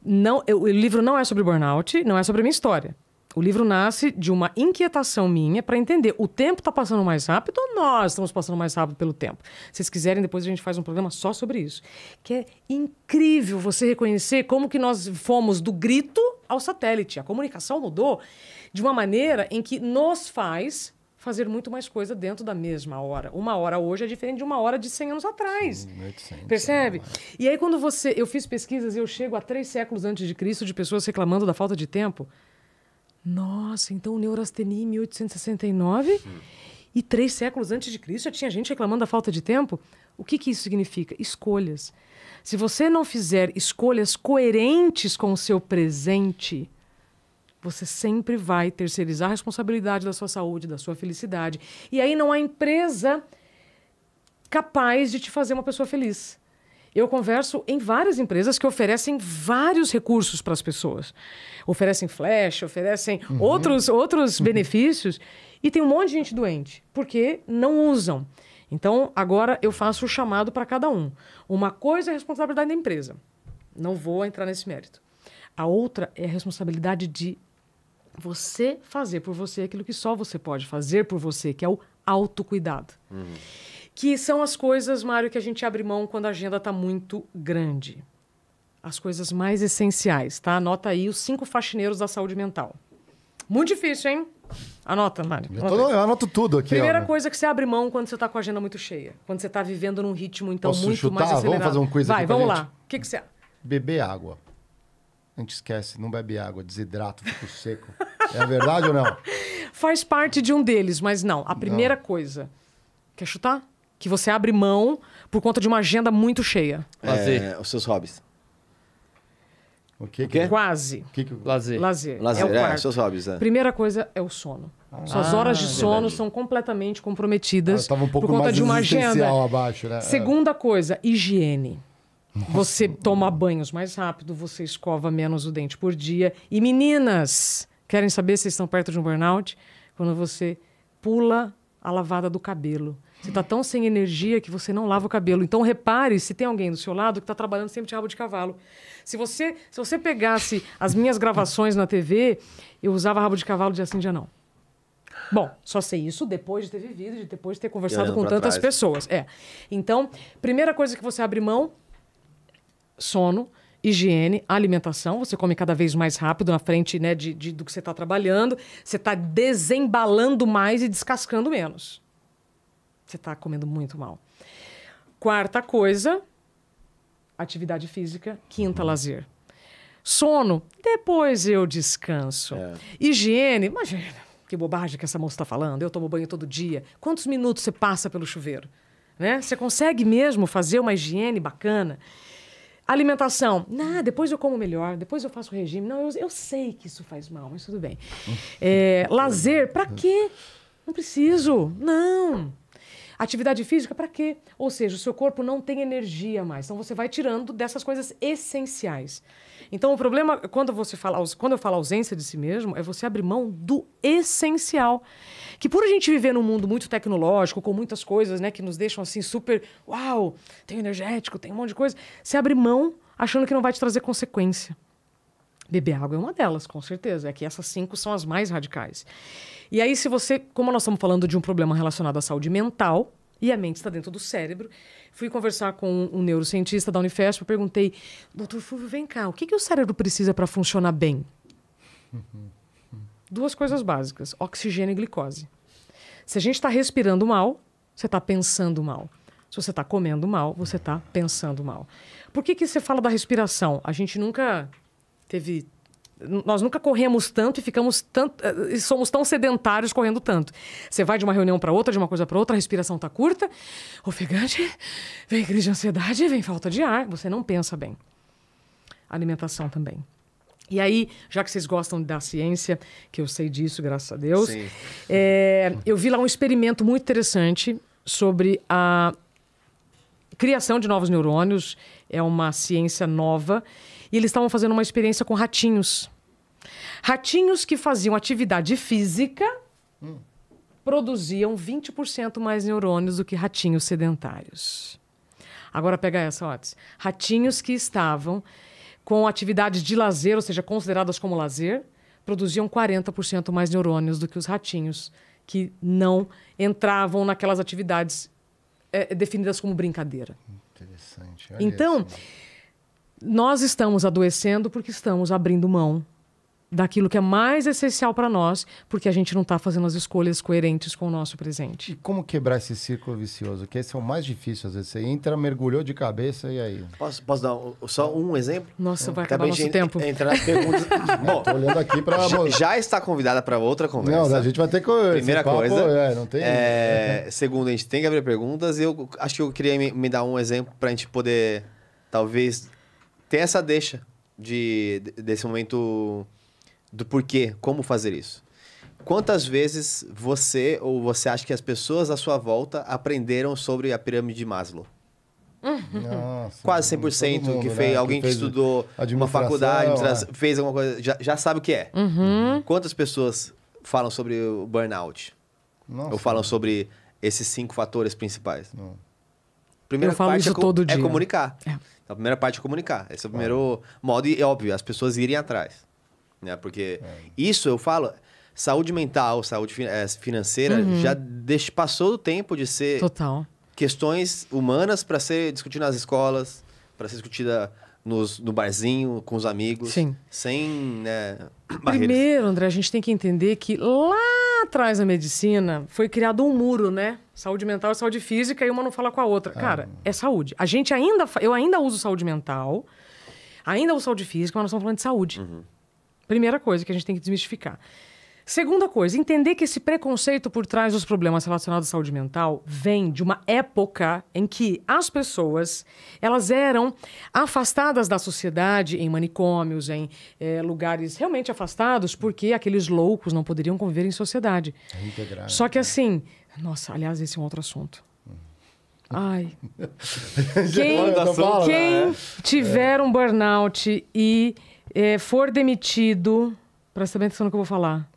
não, eu, o livro não é sobre burnout, não é sobre a minha história. O livro nasce de uma inquietação minha para entender o tempo está passando mais rápido ou nós estamos passando mais rápido pelo tempo. Se vocês quiserem, depois a gente faz um programa só sobre isso. Que é incrível você reconhecer como que nós fomos do grito ao satélite. A comunicação mudou de uma maneira em que nos faz fazer muito mais coisa dentro da mesma hora. Uma hora hoje é diferente de uma hora de 100 anos atrás. Sim, 800, percebe? E aí quando você, eu fiz pesquisas e eu chego a três séculos antes de Cristo de pessoas reclamando da falta de tempo. Nossa, então neurastenia em 1869 e três séculos antes de Cristo já tinha gente reclamando da falta de tempo. O que, que isso significa? Escolhas. Se você não fizer escolhas coerentes com o seu presente, você sempre vai terceirizar a responsabilidade da sua saúde, da sua felicidade. E aí não há empresa capaz de te fazer uma pessoa feliz. Eu converso em várias empresas que oferecem vários recursos para as pessoas. Oferecem flash, oferecem uhum. outros, outros uhum. benefícios. E tem um monte de gente doente, porque não usam. Então, agora eu faço o chamado para cada um. Uma coisa é a responsabilidade da empresa. Não vou entrar nesse mérito. A outra é a responsabilidade de você fazer por você aquilo que só você pode fazer por você, que é o autocuidado. Uhum. Que são as coisas, Mário, que a gente abre mão quando a agenda está muito grande. As coisas mais essenciais, tá? Anota aí os cinco faxineiros da saúde mental. Muito difícil, hein? Anota, Mário. Eu, tô, eu anoto tudo aqui. Primeira ó. coisa é que você abre mão quando você está com a agenda muito cheia. Quando você está vivendo num ritmo, então, Posso muito chutar? mais acelerado. Vamos fazer um quiz Vai, aqui vamos lá. O que, que você... Beber água. A gente esquece, não bebe água, desidrata, fica seco. É verdade ou não? Faz parte de um deles, mas não. A primeira não. coisa. Quer chutar? Que você abre mão por conta de uma agenda muito cheia. É, Lazer. É, os seus hobbies. O que, que? Quase. O que que... Lazer. Lazer. Lazer, é, o é seus hobbies. É. Primeira coisa é o sono. Ah, Suas horas de é sono verdade. são completamente comprometidas ah, por conta de uma agenda. Abaixo, né? Segunda coisa, higiene. Você toma banhos mais rápido, você escova menos o dente por dia. E meninas, querem saber se estão perto de um burnout? Quando você pula a lavada do cabelo. Você está tão sem energia que você não lava o cabelo. Então repare se tem alguém do seu lado que está trabalhando sempre de rabo de cavalo. Se você, se você pegasse as minhas gravações na TV, eu usava rabo de cavalo de assim dia não. Bom, só sei isso depois de ter vivido, depois de ter conversado com tantas trás. pessoas. É. Então, primeira coisa que você abre mão sono, higiene, alimentação. Você come cada vez mais rápido na frente né, de, de do que você está trabalhando. Você está desembalando mais e descascando menos. Você está comendo muito mal. Quarta coisa, atividade física. Quinta, uhum. lazer. Sono, depois eu descanso. É. Higiene, imagina, que bobagem que essa moça está falando. Eu tomo banho todo dia. Quantos minutos você passa pelo chuveiro? Né? Você consegue mesmo fazer uma higiene bacana? Alimentação. Ah, depois eu como melhor, depois eu faço regime. Não, eu, eu sei que isso faz mal, mas tudo bem. É, lazer, para quê? Não preciso. Não. Atividade física, para quê? Ou seja, o seu corpo não tem energia mais. Então você vai tirando dessas coisas essenciais. Então o problema, quando você fala, quando eu falo ausência de si mesmo, é você abrir mão do essencial que por a gente viver num mundo muito tecnológico, com muitas coisas, né, que nos deixam assim super, uau, tem energético, tem um monte de coisa, você abre mão achando que não vai te trazer consequência. Beber água é uma delas, com certeza. É que essas cinco são as mais radicais. E aí, se você, como nós estamos falando de um problema relacionado à saúde mental, e a mente está dentro do cérebro, fui conversar com um neurocientista da Unifesp, perguntei, doutor Fulvio, vem cá, o que, que o cérebro precisa para funcionar bem? Uhum duas coisas básicas: oxigênio e glicose. Se a gente está respirando mal, você está pensando mal. Se você está comendo mal, você está pensando mal. Por que, que você fala da respiração? A gente nunca teve. Nós nunca corremos tanto e ficamos tanto. Eh, e somos tão sedentários correndo tanto. Você vai de uma reunião para outra, de uma coisa para outra, a respiração está curta, ofegante, vem crise de ansiedade, vem falta de ar, você não pensa bem. alimentação também. E aí, já que vocês gostam da ciência, que eu sei disso, graças a Deus, é, eu vi lá um experimento muito interessante sobre a criação de novos neurônios. É uma ciência nova. E eles estavam fazendo uma experiência com ratinhos. Ratinhos que faziam atividade física hum. produziam 20% mais neurônios do que ratinhos sedentários. Agora pega essa, Otis. Ratinhos que estavam com atividades de lazer, ou seja, consideradas como lazer, produziam 40% mais neurônios do que os ratinhos que não entravam naquelas atividades é, definidas como brincadeira. Interessante. Olha então, isso. nós estamos adoecendo porque estamos abrindo mão daquilo que é mais essencial para nós, porque a gente não está fazendo as escolhas coerentes com o nosso presente. E como quebrar esse círculo vicioso? Que esse é o mais difícil, às vezes. Você entra, mergulhou de cabeça e aí... Posso, posso dar só um exemplo? Nossa, vai acabar nosso tempo. Entra nas perguntas... Bom, olhando aqui para... Já, já, está convidada para outra conversa. Não, a gente vai ter que... Primeira papo, coisa... É, não tem... É, segundo, a gente tem que abrir perguntas. Eu acho que eu queria me, me dar um exemplo para a gente poder, talvez, ter essa deixa de, desse momento do porquê, como fazer isso. Quantas vezes você ou você acha que as pessoas à sua volta aprenderam sobre a pirâmide de Maslow? Nossa, Quase 100% mundo, que né, fez né? alguém que, que estudou uma faculdade, é. fez alguma coisa, já, já sabe o que é. Uhum. Quantas pessoas falam sobre o burnout? Nossa, ou falam mano. sobre esses cinco fatores principais? Não. Primeira Eu falo parte é isso é, todo é dia. comunicar. É. Então, a primeira parte é comunicar. Esse é o primeiro ah. modo, e é óbvio, as pessoas irem atrás. Né? Porque é. isso eu falo. Saúde mental, saúde é, financeira uhum. já deixe, passou do tempo de ser Total. questões humanas para ser discutida nas escolas, para ser discutida nos, no barzinho, com os amigos. Sim. Sem né, barreiras. Primeiro, André, a gente tem que entender que lá atrás da medicina foi criado um muro, né? Saúde mental e saúde física, e uma não fala com a outra. Ah. Cara, é saúde. A gente ainda. Eu ainda uso saúde mental, ainda uso saúde física, mas nós estamos falando de saúde. Uhum. Primeira coisa que a gente tem que desmistificar. Segunda coisa, entender que esse preconceito por trás dos problemas relacionados à saúde mental vem de uma época em que as pessoas elas eram afastadas da sociedade em manicômios, em é, lugares realmente afastados, porque aqueles loucos não poderiam conviver em sociedade. É Só que né? assim, nossa, aliás, esse é um outro assunto. Hum. Ai. quem, quem né? tiver é. um burnout e é, for demitido, presta atenção no que eu vou falar,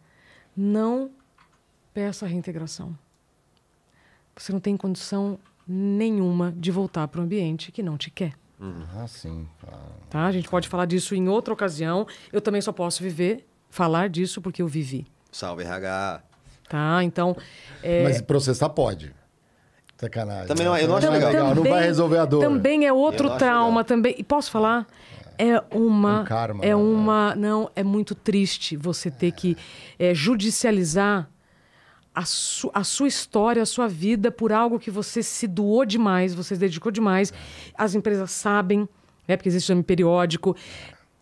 não peça a reintegração. Você não tem condição nenhuma de voltar para um ambiente que não te quer. Uhum. Ah, sim. Claro. Tá? A gente pode falar disso em outra ocasião. Eu também só posso viver, falar disso porque eu vivi. Salve, RH. Tá, então. É... Mas processar pode. Sacanagem. Também não, né? é- eu não acho legal. Também, não vai resolver a dor. Também é outro trauma. Legal. Também. E posso falar? é uma é um karma, é né? uma não é muito triste você ter é. que é, judicializar a, su, a, sua história, a sua vida por algo que você se doou demais, você se dedicou demais. É. As empresas sabem, né, porque existe nome periódico.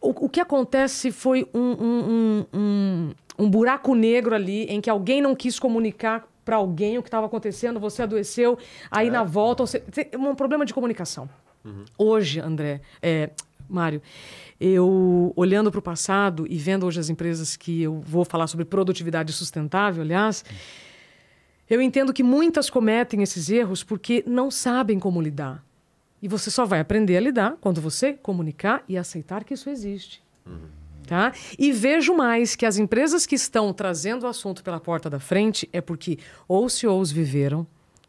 O, o que acontece foi um, um, um, um buraco negro ali em que alguém não quis comunicar para alguém o que estava acontecendo, você adoeceu, aí é. na volta, você... É um problema de comunicação. Uhum. Hoje, André, é, Mário, eu olhando para o passado e vendo hoje as empresas que eu vou falar sobre produtividade sustentável, aliás, eu entendo que muitas cometem esses erros porque não sabem como lidar. E você só vai aprender a lidar quando você comunicar e aceitar que isso existe. Uhum. Tá? E vejo mais que as empresas que estão trazendo o assunto pela porta da frente é porque ou os CEOs viveram,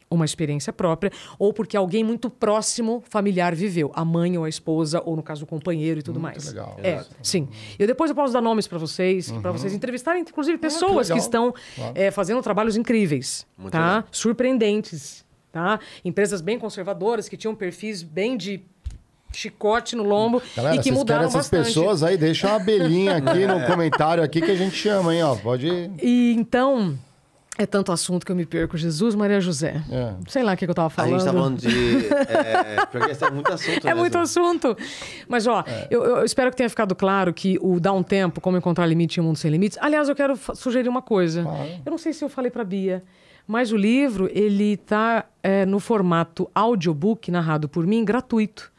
uma experiência própria ou porque alguém muito próximo, familiar, viveu. A mãe ou a esposa, ou no caso o companheiro e tudo muito mais. legal. É, Exato. sim. Eu depois eu posso dar nomes para vocês, uhum. para vocês entrevistarem, inclusive, pessoas ah, que, que, estão claro. é, fazendo trabalhos incríveis, muito tá? Legal. Surpreendentes, tá? Empresas bem conservadoras que tinham perfis bem de chicote no lombo Galera, e que mudaram essas bastante. pessoas aí, deixa uma abelhinha aqui no comentário aqui que a gente chama, hein, ó. Pode. E então, é tanto assunto que eu me perco. Jesus, Maria José. É. Sei lá o que, que eu estava falando. A gente tá falando de. É, é porque é muito assunto. Mesmo. É né, muito assunto. Mas, ó, é. eu, eu, espero que tenha ficado claro que o Dá um Tempo, Como Encontrar Limite em um Mundo Sem Limites. Aliás, eu quero sugerir uma coisa. Eu não sei se eu falei para Bia, mas o livro, ele tá é, no formato audiobook, narrado por mim, gratuito.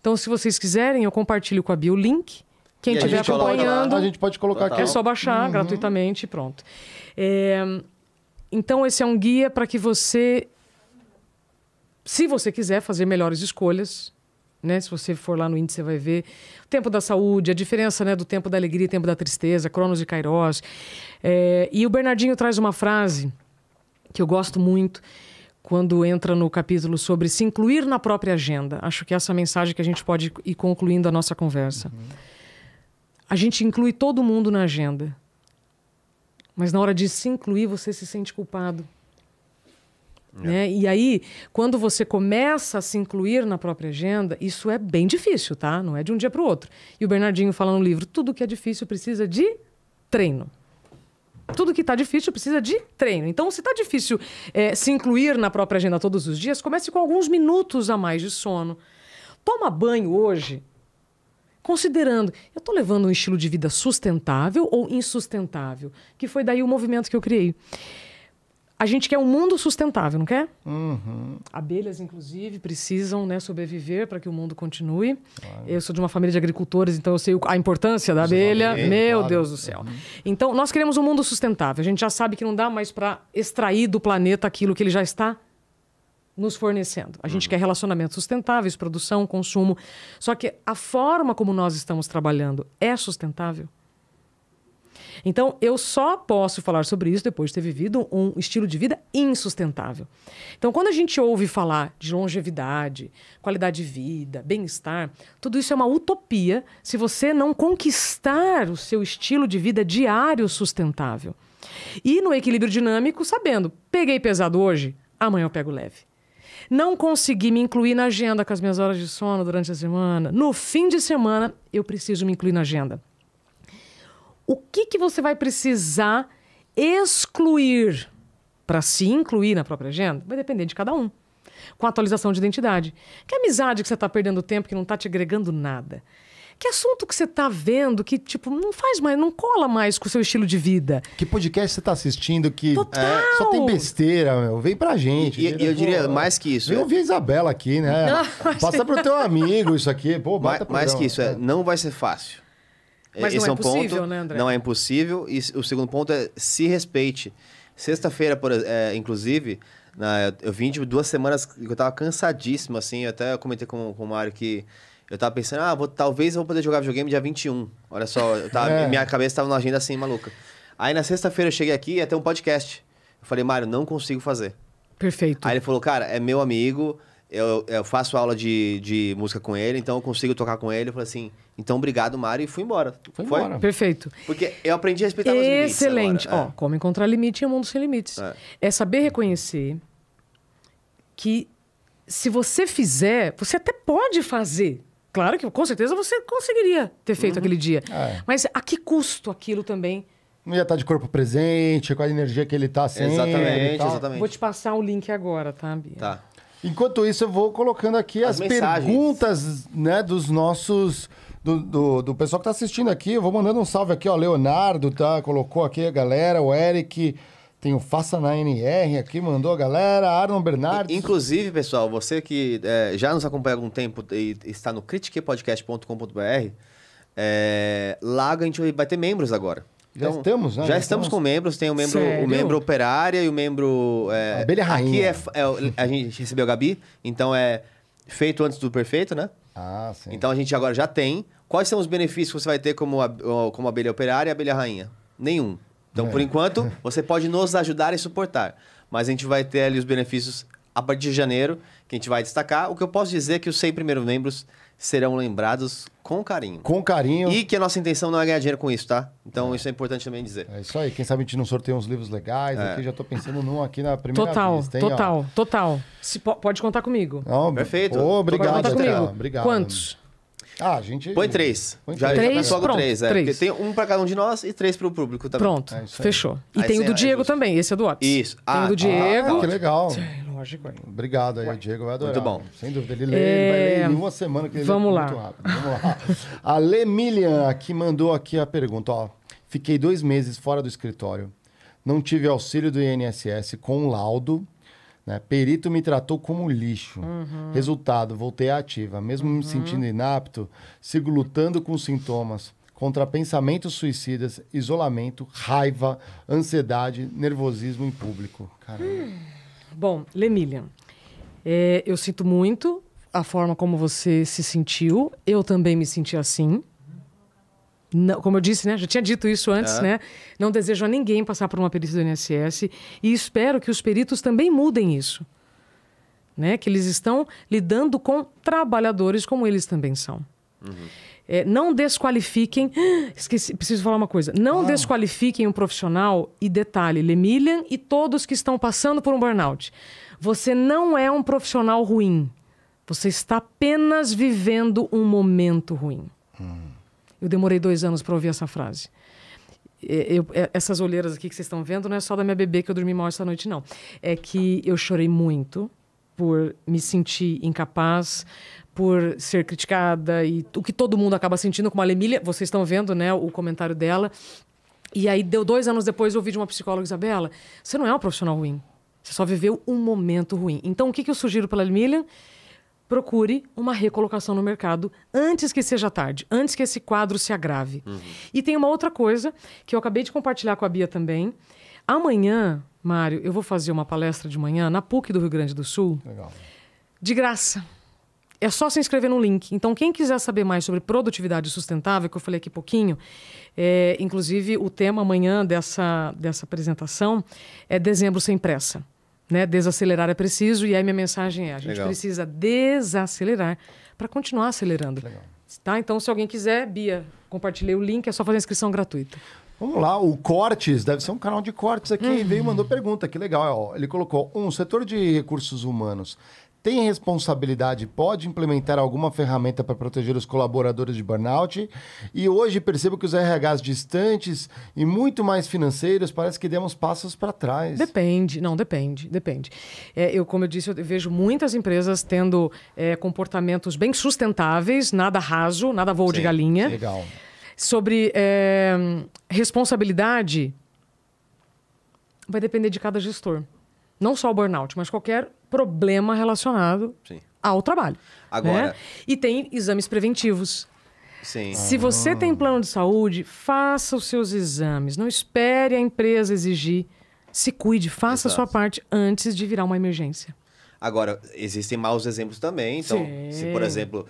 Então, se vocês quiserem, eu compartilho com a Bia o link. Quem estiver acompanhando. a gente pode colocar Total. aqui. É só baixar uhum. gratuitamente e pronto. É. Então, esse é um guia para que você, se você quiser fazer melhores escolhas, né? Se você for lá no índice, você vai ver o tempo da saúde, a diferença né, do tempo da alegria e tempo da tristeza, Cronos e Kairos. É, e o Bernardinho traz uma frase que eu gosto muito quando entra no capítulo sobre se incluir na própria agenda. Acho que essa é essa mensagem que a gente pode ir concluindo a nossa conversa. Uhum. A gente inclui todo mundo na agenda. Mas na hora de se incluir, você se sente culpado. É. Né? E aí, quando você começa a se incluir na própria agenda, isso é bem difícil, tá? Não é de um dia para o outro. E o Bernardinho fala no livro: tudo que é difícil precisa de treino. Tudo que está difícil precisa de treino. Então, se está difícil é, se incluir na própria agenda todos os dias, comece com alguns minutos a mais de sono. Toma banho hoje considerando, eu estou levando um estilo de vida sustentável ou insustentável? Que foi daí o movimento que eu criei. A gente quer um mundo sustentável, não quer? Uhum. Abelhas, inclusive, precisam né, sobreviver para que o mundo continue. Claro. Eu sou de uma família de agricultores, então eu sei a importância da abelha. Meu claro. Deus do céu. Uhum. Então, nós queremos um mundo sustentável. A gente já sabe que não dá mais para extrair do planeta aquilo que ele já está nos fornecendo. A gente uhum. quer relacionamentos sustentáveis, produção, consumo. Só que a forma como nós estamos trabalhando é sustentável? Então, eu só posso falar sobre isso depois de ter vivido um estilo de vida insustentável. Então, quando a gente ouve falar de longevidade, qualidade de vida, bem-estar, tudo isso é uma utopia se você não conquistar o seu estilo de vida diário sustentável. E no equilíbrio dinâmico, sabendo, peguei pesado hoje, amanhã eu pego leve. Não consegui me incluir na agenda com as minhas horas de sono durante a semana. No fim de semana, eu preciso me incluir na agenda. O que, que você vai precisar excluir para se incluir na própria agenda? Vai depender de cada um. Com a atualização de identidade. Que amizade que você está perdendo tempo, que não está te agregando nada. Que assunto que você tá vendo que, tipo, não faz mais, não cola mais com o seu estilo de vida? Que podcast você tá assistindo que é, só tem besteira, meu? Vem pra gente. E, e eu diria mais que isso. Vem é... ouvir a Isabela aqui, né? Não, Passa para pro teu amigo isso aqui. Pô, mais, mais que isso, é, né? não vai ser fácil. Mas Esse não é, é um possível, ponto, né, André? Não é impossível. E o segundo ponto é se respeite. Sexta-feira, é, inclusive, na, né, eu vim de duas semanas que eu tava cansadíssimo, assim. Eu até comentei com, com o Mário que eu tava pensando, ah, vou, talvez eu vou poder jogar videogame dia 21. Olha só, tava, é. minha cabeça tava numa agenda assim, maluca. Aí na sexta-feira eu cheguei aqui e ia ter um podcast. Eu falei, Mário, não consigo fazer. Perfeito. Aí ele falou, cara, é meu amigo, eu, eu faço aula de, de música com ele, então eu consigo tocar com ele. Eu falei assim, então obrigado, Mário, e fui embora. Foi, Foi? embora. Perfeito. Porque eu aprendi a respeitar Excelente. meus limites. Excelente. É. Ó, é. como encontrar limite em um mundo sem limites. É. é saber reconhecer que se você fizer, você até pode fazer Claro que com certeza você conseguiria ter feito uhum. aquele dia. É. Mas a que custo aquilo também? Não ia estar tá de corpo presente, com a energia que ele está sem. Exatamente, exatamente. Vou te passar o link agora, tá, Bia? Tá. Enquanto isso, eu vou colocando aqui as, as perguntas né, dos nossos. Do, do, do, pessoal que está assistindo aqui. Eu vou mandando um salve aqui, ó. Leonardo, tá? Colocou aqui a galera, o Eric. Tem o Faça na NR aqui, mandou a galera, Arnon Bernardes. Inclusive, pessoal, você que é, já nos acompanha há algum tempo e está no critiquepodcast.com.br, é, lá a gente vai ter membros agora. Então, já estamos, né? Já, estamos, com membros, tem o membro, o membro operária e o membro. É, Abelha Rainha. Aqui é, é, a gente recebeu a Gabi, então é feito antes do perfeito, né? Ah, sim. Então a gente agora já tem. Quais são os benefícios que você vai ter como, como abelha operária e abelha rainha? Nenhum. Então, é. por enquanto, você pode nos ajudar e suportar. Mas a gente vai ter ali os benefícios a partir de janeiro, que a gente vai destacar. O que eu posso dizer é que os 100 primeiros membros serão lembrados com carinho. Com carinho. E que a nossa intenção não é ganhar dinheiro com isso, tá? Então é. isso é importante também dizer. É isso aí. Quem sabe a gente não sorteia uns livros legais. É. Aqui já estou pensando num aqui na primeira total, vez. total, total. pode contar comigo. Não, Perfeito. obrigado. Contar comigo. obrigado. Quantos? Ah, a gente. Põe três. Põe já, três, já logo pronto, é, três, é. Três. Porque tem um para cada um de nós e três para o público também. Pronto, é fechou. E aí tem o do Diego é também, esse é do Ops. Isso. Tem o do ah, ah, Diego. Ah, que legal. É lógico. Obrigado aí, o Diego vai adorar. Muito bom. Sem dúvida, ele lê, é... ele vai ler é, em uma semana que ele Vamos lê lá. muito rápido. Vamos lá. a Lemilian aqui mandou aqui a pergunta, ó. Fiquei dois meses fora do escritório. Não tive auxílio do INSS com laudo né? Perito me tratou como lixo. Uhum. Resultado, voltei à ativa. Mesmo uhum. me sentindo inapto, sigo lutando com sintomas contra pensamentos suicidas, isolamento, raiva, ansiedade, nervosismo em público. Caramba. Hum. Bom, Lemilian, é, eu sinto muito a forma como você se sentiu. Eu também me senti assim. Não, como eu disse, né? Já tinha dito isso antes, é. né? Não desejo a ninguém passar por uma perícia do INSS e espero que os peritos também mudem isso. Né? Que eles estão lidando com trabalhadores como eles também são. Uhum. É, não desqualifiquem. Esqueci, preciso falar uma coisa. Não ah. desqualifiquem um profissional e detalhe, Lemilian e todos que estão passando por um burnout. Você não é um profissional ruim. Você está apenas vivendo um momento ruim. Eu demorei dois anos para ouvir essa frase. Eu, é, essas olheiras aqui que vocês estão vendo não é só da minha bebê que eu dormi mal essa noite, não. É que eu chorei muito por me sentir incapaz, por ser criticada e o que todo mundo acaba sentindo, como a Lemília, vocês estão vendo né, o comentário dela. E aí, deu dois anos depois, eu ouvi de uma psicóloga, Isabela, você não é um profissional ruim. Você só viveu um momento ruim. Então, o que, que eu sugiro para a Lemília? procure uma recolocação no mercado antes que seja tarde, antes que esse quadro se agrave. Uhum. E tem uma outra coisa que eu acabei de compartilhar com a Bia também. Amanhã, Mário, eu vou fazer uma palestra de manhã na PUC do Rio Grande do Sul. Legal. De graça. É só se inscrever no link. Então, quem quiser saber mais sobre produtividade sustentável, que eu falei aqui pouquinho, é, inclusive o tema amanhã dessa, dessa apresentação é Dezembro Sem Pressa. Né? Desacelerar é preciso, e aí minha mensagem é: a gente Legal. precisa desacelerar para continuar acelerando. Legal. Tá? Então, se alguém quiser, Bia, compartilhei o link, é só fazer inscrição gratuita. Vamos lá, o Cortes, deve ser um canal de cortes aqui, uhum. veio e uhum. mandou pergunta, que legal. Ó, ele colocou, um, setor de recursos humanos tem responsabilidade, pode implementar alguma ferramenta para proteger os colaboradores de burnout. E hoje percebo que os RHs distantes e muito mais financeiros parece que demos passos para trás. Depende, não, depende, depende. É, eu, como eu disse, eu vejo muitas empresas tendo é, comportamentos bem sustentáveis, nada raso, nada voo Sim, de galinha. Legal. Sobre é, responsabilidade, vai depender de cada gestor. Não só o burnout, mas qualquer problema relacionado Sim. ao trabalho. Agora. Né? E tem exames preventivos. Sim. Se você tem ah. plano de saúde, faça os seus exames. Não espere a empresa exigir. Se cuide, faça Exato. a sua parte antes de virar uma emergência. Agora, existem maus exemplos também. Então, Sim. se, por exemplo,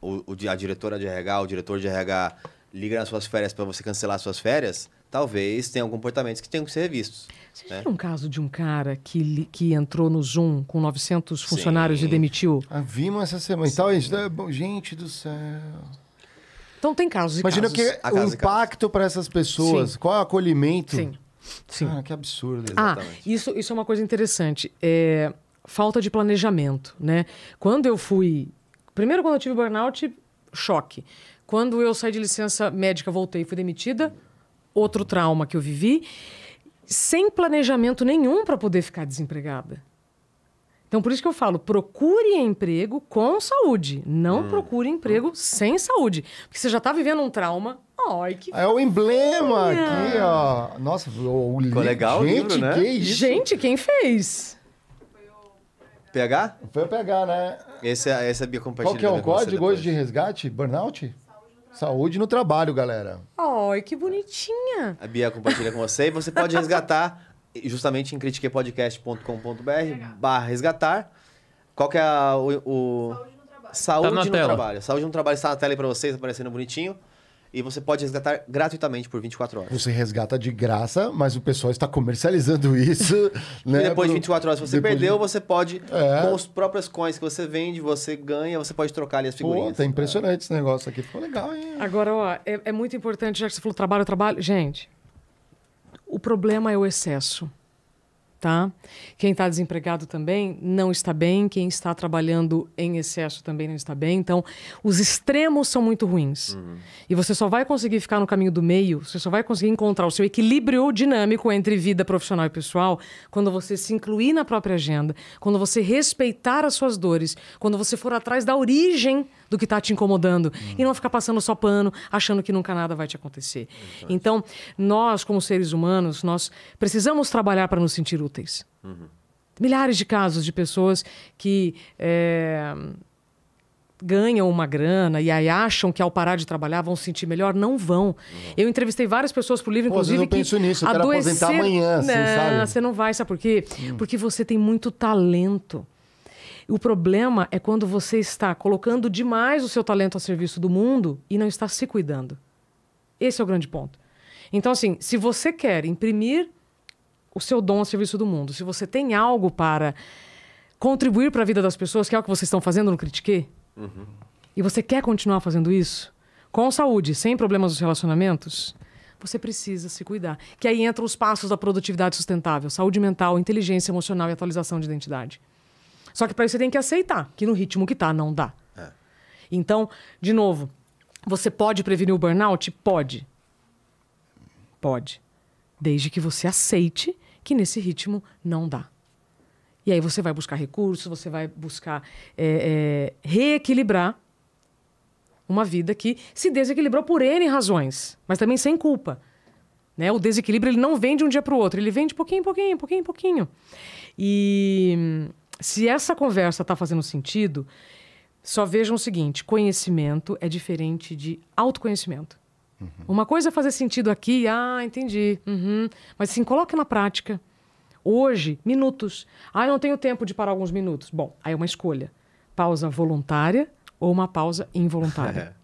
o, a diretora de RH, o diretor de RH liga nas suas férias para você cancelar suas férias, talvez tenham comportamentos que tenham que ser revistos. Vocês é. viram um caso de um cara que, que entrou no Zoom com 900 funcionários Sim. e demitiu? Ah, vimos essa semana. Então, gente do céu. Então tem casos e Imagina casos. que o impacto para essas pessoas, Sim. qual é o acolhimento. Sim. Sim. Ah, que absurdo, ah, exatamente. Ah, isso, isso é uma coisa interessante. É, falta de planejamento, né? Quando eu fui... Primeiro, quando eu tive burnout, choque. Quando eu saí de licença médica, voltei e fui demitida, outro trauma que eu vivi sem planejamento nenhum para poder ficar desempregada. Então, por isso que eu falo, procure emprego com saúde. Não hum. procure emprego hum. sem saúde. Porque você já está vivendo um trauma. Ai, que... É o emblema aqui, ó. Nossa, o, o Ficou legal Gente, o livro, né? que isso? Gente, quem fez? PH? Foi o PH, né? Esse é, essa é a Bia compartilhada. Qual que é o código hoje de resgate? Burnout? Saúde no trabalho, galera. Ai, que bonitinha. A Bia compartilha com você e você pode resgatar justamente em critiquepodcast.com.br barra resgatar. Qual que é a, o... o... Saúde, tá no trabalho. Saúde no trabalho está na tela aí pra vocês, aparecendo bonitinho e você pode resgatar gratuitamente por 24 horas. Você resgata de graça, mas o pessoal está comercializando isso. né? E depois de 24 horas, se você depois perdeu, de... você pode, é. com os próprios coins que você vende, você ganha, você pode trocar ali as figurinhas. Pô, tá impressionante esse negócio aqui, ficou legal, hein? Agora, ó, é, é muito importante, já que você falou trabalho, trabalho. Gente, o problema é o excesso tá? Quem está desempregado também não está bem, quem está trabalhando em excesso também não está bem. Então, os extremos são muito ruins. Uhum. E você só vai conseguir ficar no caminho do meio, você só vai conseguir encontrar o seu equilíbrio dinâmico entre vida profissional e pessoal quando você se incluir na própria agenda, quando você respeitar as suas dores, quando você for atrás da origem do que está te incomodando. Uhum. E não ficar passando só pano, achando que nunca nada vai te acontecer. Então, nós, como seres humanos, nós precisamos trabalhar para nos sentir úteis. Uhum. Milhares de casos de pessoas que. É ganham uma grana e aí acham que ao parar de trabalhar vão se sentir melhor, não vão. Uhum. Eu entrevistei várias pessoas pro livro, Pô, inclusive. eu que penso nisso, eu quero aposentar amanhã, assim, não, assim, sabe? Você não vai, sabe por quê? Hum. Porque você tem muito talento. O problema é quando você está colocando demais o seu talento a serviço do mundo e não está se cuidando. Esse é o grande ponto. Então, assim, se você quer imprimir o seu dom a serviço do mundo, se você tem algo para contribuir para a vida das pessoas, que é o que vocês estão fazendo no Critique, uhum. e você quer continuar fazendo isso, com saúde, sem problemas nos relacionamentos, você precisa se cuidar. Que aí entram os passos da produtividade sustentável, saúde mental, inteligência emocional e atualização de identidade. Só que para isso você tem que aceitar que no ritmo que tá, não dá. É. Então, de novo, você pode prevenir o burnout? Pode. Pode. Desde que você aceite que nesse ritmo não dá. E aí você vai buscar recursos, você vai buscar é, é, reequilibrar uma vida que se desequilibrou por N razões, mas também sem culpa. Né? O desequilíbrio ele não vem de um dia para o outro, ele vem de pouquinho em pouquinho, pouquinho em pouquinho. E se essa conversa está fazendo sentido, só vejam o seguinte: conhecimento é diferente de autoconhecimento. Uhum. Uma coisa é fazer sentido aqui, ah, entendi. Uhum. Mas sim, coloque na prática. Hoje, minutos. Ah, eu não tenho tempo de parar alguns minutos. Bom, aí é uma escolha. Pausa voluntária ou uma pausa involuntária.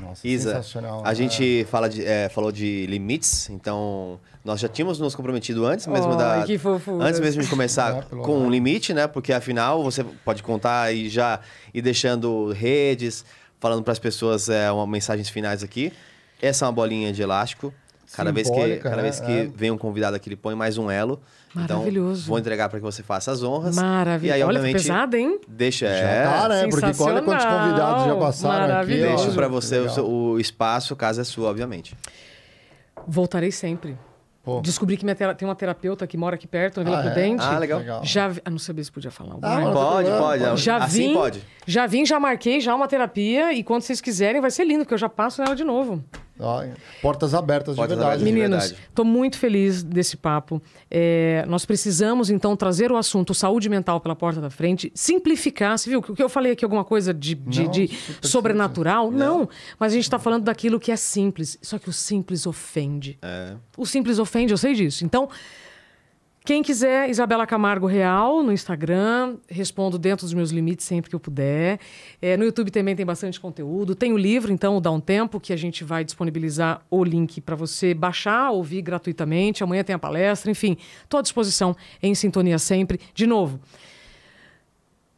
Nossa, Isa, sensacional. A gente né? fala de, é, falou de limites, então nós já tínhamos nos comprometido antes mesmo oh, da. Que Antes mesmo de começar é, com um limite, né? Porque afinal você pode contar e já ir deixando redes, falando para as pessoas é, uma, mensagens finais aqui. Essa é uma bolinha de elástico. Cada vez que, cada vez que é. vem um convidado aqui, ele põe mais um elo. Então, maravilhoso. Então, vou entregar para que você faça as honras. Maravilhoso. E aí, Olha, tá obviamente, pesado, hein? Deixa. Já é, tá, né? Porque olha quantos convidados já passaram aqui. Deixo para você o, o, espaço, casa é sua, obviamente. Voltarei sempre. Pô. Descobri que minha tem uma terapeuta que mora aqui perto, na Vila ah, é? Prudente. É? Ah, legal. legal. Já vi... Ah, não sabia se podia falar. Ah, pode, pode, pode. É, já assim pode. Já vim, já marquei já uma terapia. E quando vocês quiserem, vai ser lindo, porque eu já passo nela de novo. Portas abertas Portas de verdade. Meninas, estou muito feliz desse papo. É, nós precisamos, então, trazer o assunto saúde mental pela porta da frente, simplificar. Você viu o que eu falei aqui, alguma coisa de, de, Não, de sobrenatural? Não. Não. mas a gente está falando daquilo que é simples. Só que o simples ofende. É. O simples ofende, eu sei disso. Então, quem quiser, Isabela Camargo Real no Instagram. Respondo dentro dos meus limites sempre que eu puder. É, no YouTube também tem bastante conteúdo. Tem o livro, então, o Dá um Tempo, que a gente vai disponibilizar o link para você baixar, ouvir gratuitamente. Amanhã tem a palestra, enfim. Estou à disposição, em sintonia sempre. De novo,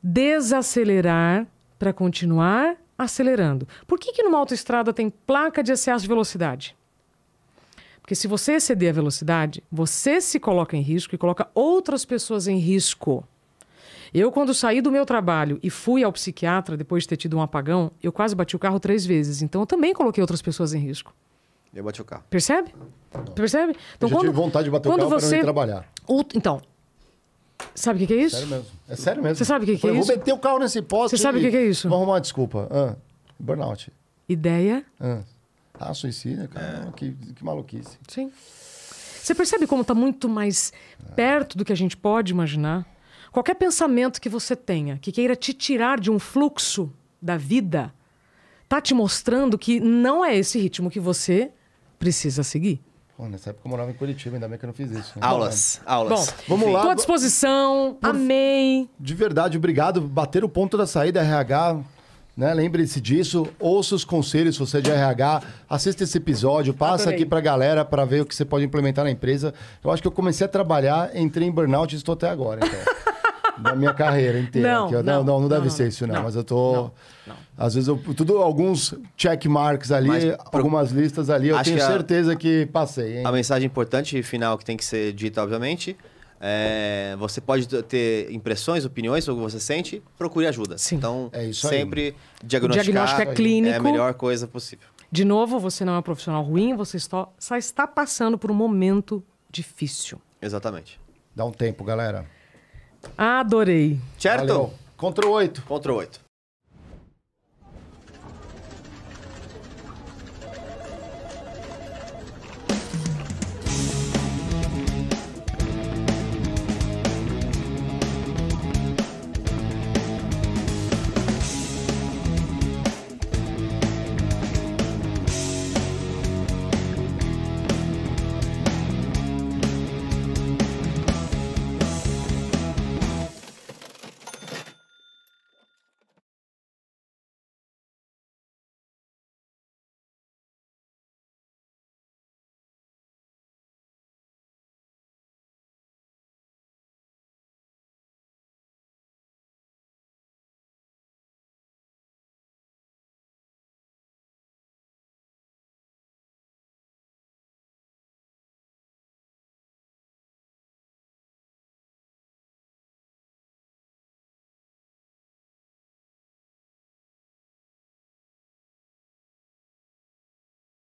desacelerar para continuar acelerando. Por que, que numa autoestrada tem placa de excesso de velocidade? Porque se você exceder a velocidade, você se coloca em risco e coloca outras pessoas em risco. Eu, quando saí do meu trabalho e fui ao psiquiatra depois de ter tido um apagão, eu quase bati o carro três vezes. Então, eu também coloquei outras pessoas em risco. Eu bati o carro. Percebe? Não. Percebe? Então, eu quando, tive vontade de bater o carro você... para ir trabalhar. Então, Sabe o que, que, é isso? Sério mesmo. É sério mesmo. Você sabe o que, que, é isso? isso? Vou meter o carro nesse poste. Você sabe o que, é isso? Vou arrumar uma desculpa. Ah, burnout. Ideia ah. Ah, suicídio, cara? É. Que, que maluquice. Sim. Você percebe como está muito mais perto do que a gente pode imaginar? Qualquer pensamento que você tenha que queira te tirar de um fluxo da vida, tá te mostrando que não é esse ritmo que você precisa seguir. Pô, nessa época eu morava em Curitiba, ainda bem que eu não fiz isso. Né? Aulas, aulas. Bom, vamos lá. Estou à disposição, Por... amei. De verdade, obrigado. Bater o ponto da saída, RH. Né? Lembre-se disso, ouça os conselhos se você é de RH, assista esse episódio, passa Adorei. aqui para a galera para ver o que você pode implementar na empresa. Eu acho que eu comecei a trabalhar, entrei em burnout e estou até agora, então. da minha carreira inteira. Não, não, não, não, não, deve não, ser isso, não. Mas eu tô. Às vezes eu. Tudo, alguns check marks ali, algumas listas ali, eu tenho que certeza a... que passei. Hein? A mensagem importante final que tem que ser dita, obviamente, é, você pode ter impressões, opiniões sobre o que você sente, procure ajuda. Sim. Então, é sempre aí. diagnosticar. O diagnóstico é clínico. É a melhor coisa possível. De novo, você não é um profissional ruim, você só está passando por um momento difícil. Exatamente. Dá um tempo, galera. Adorei. Certo? Valeu. Contra oito. Contra oito.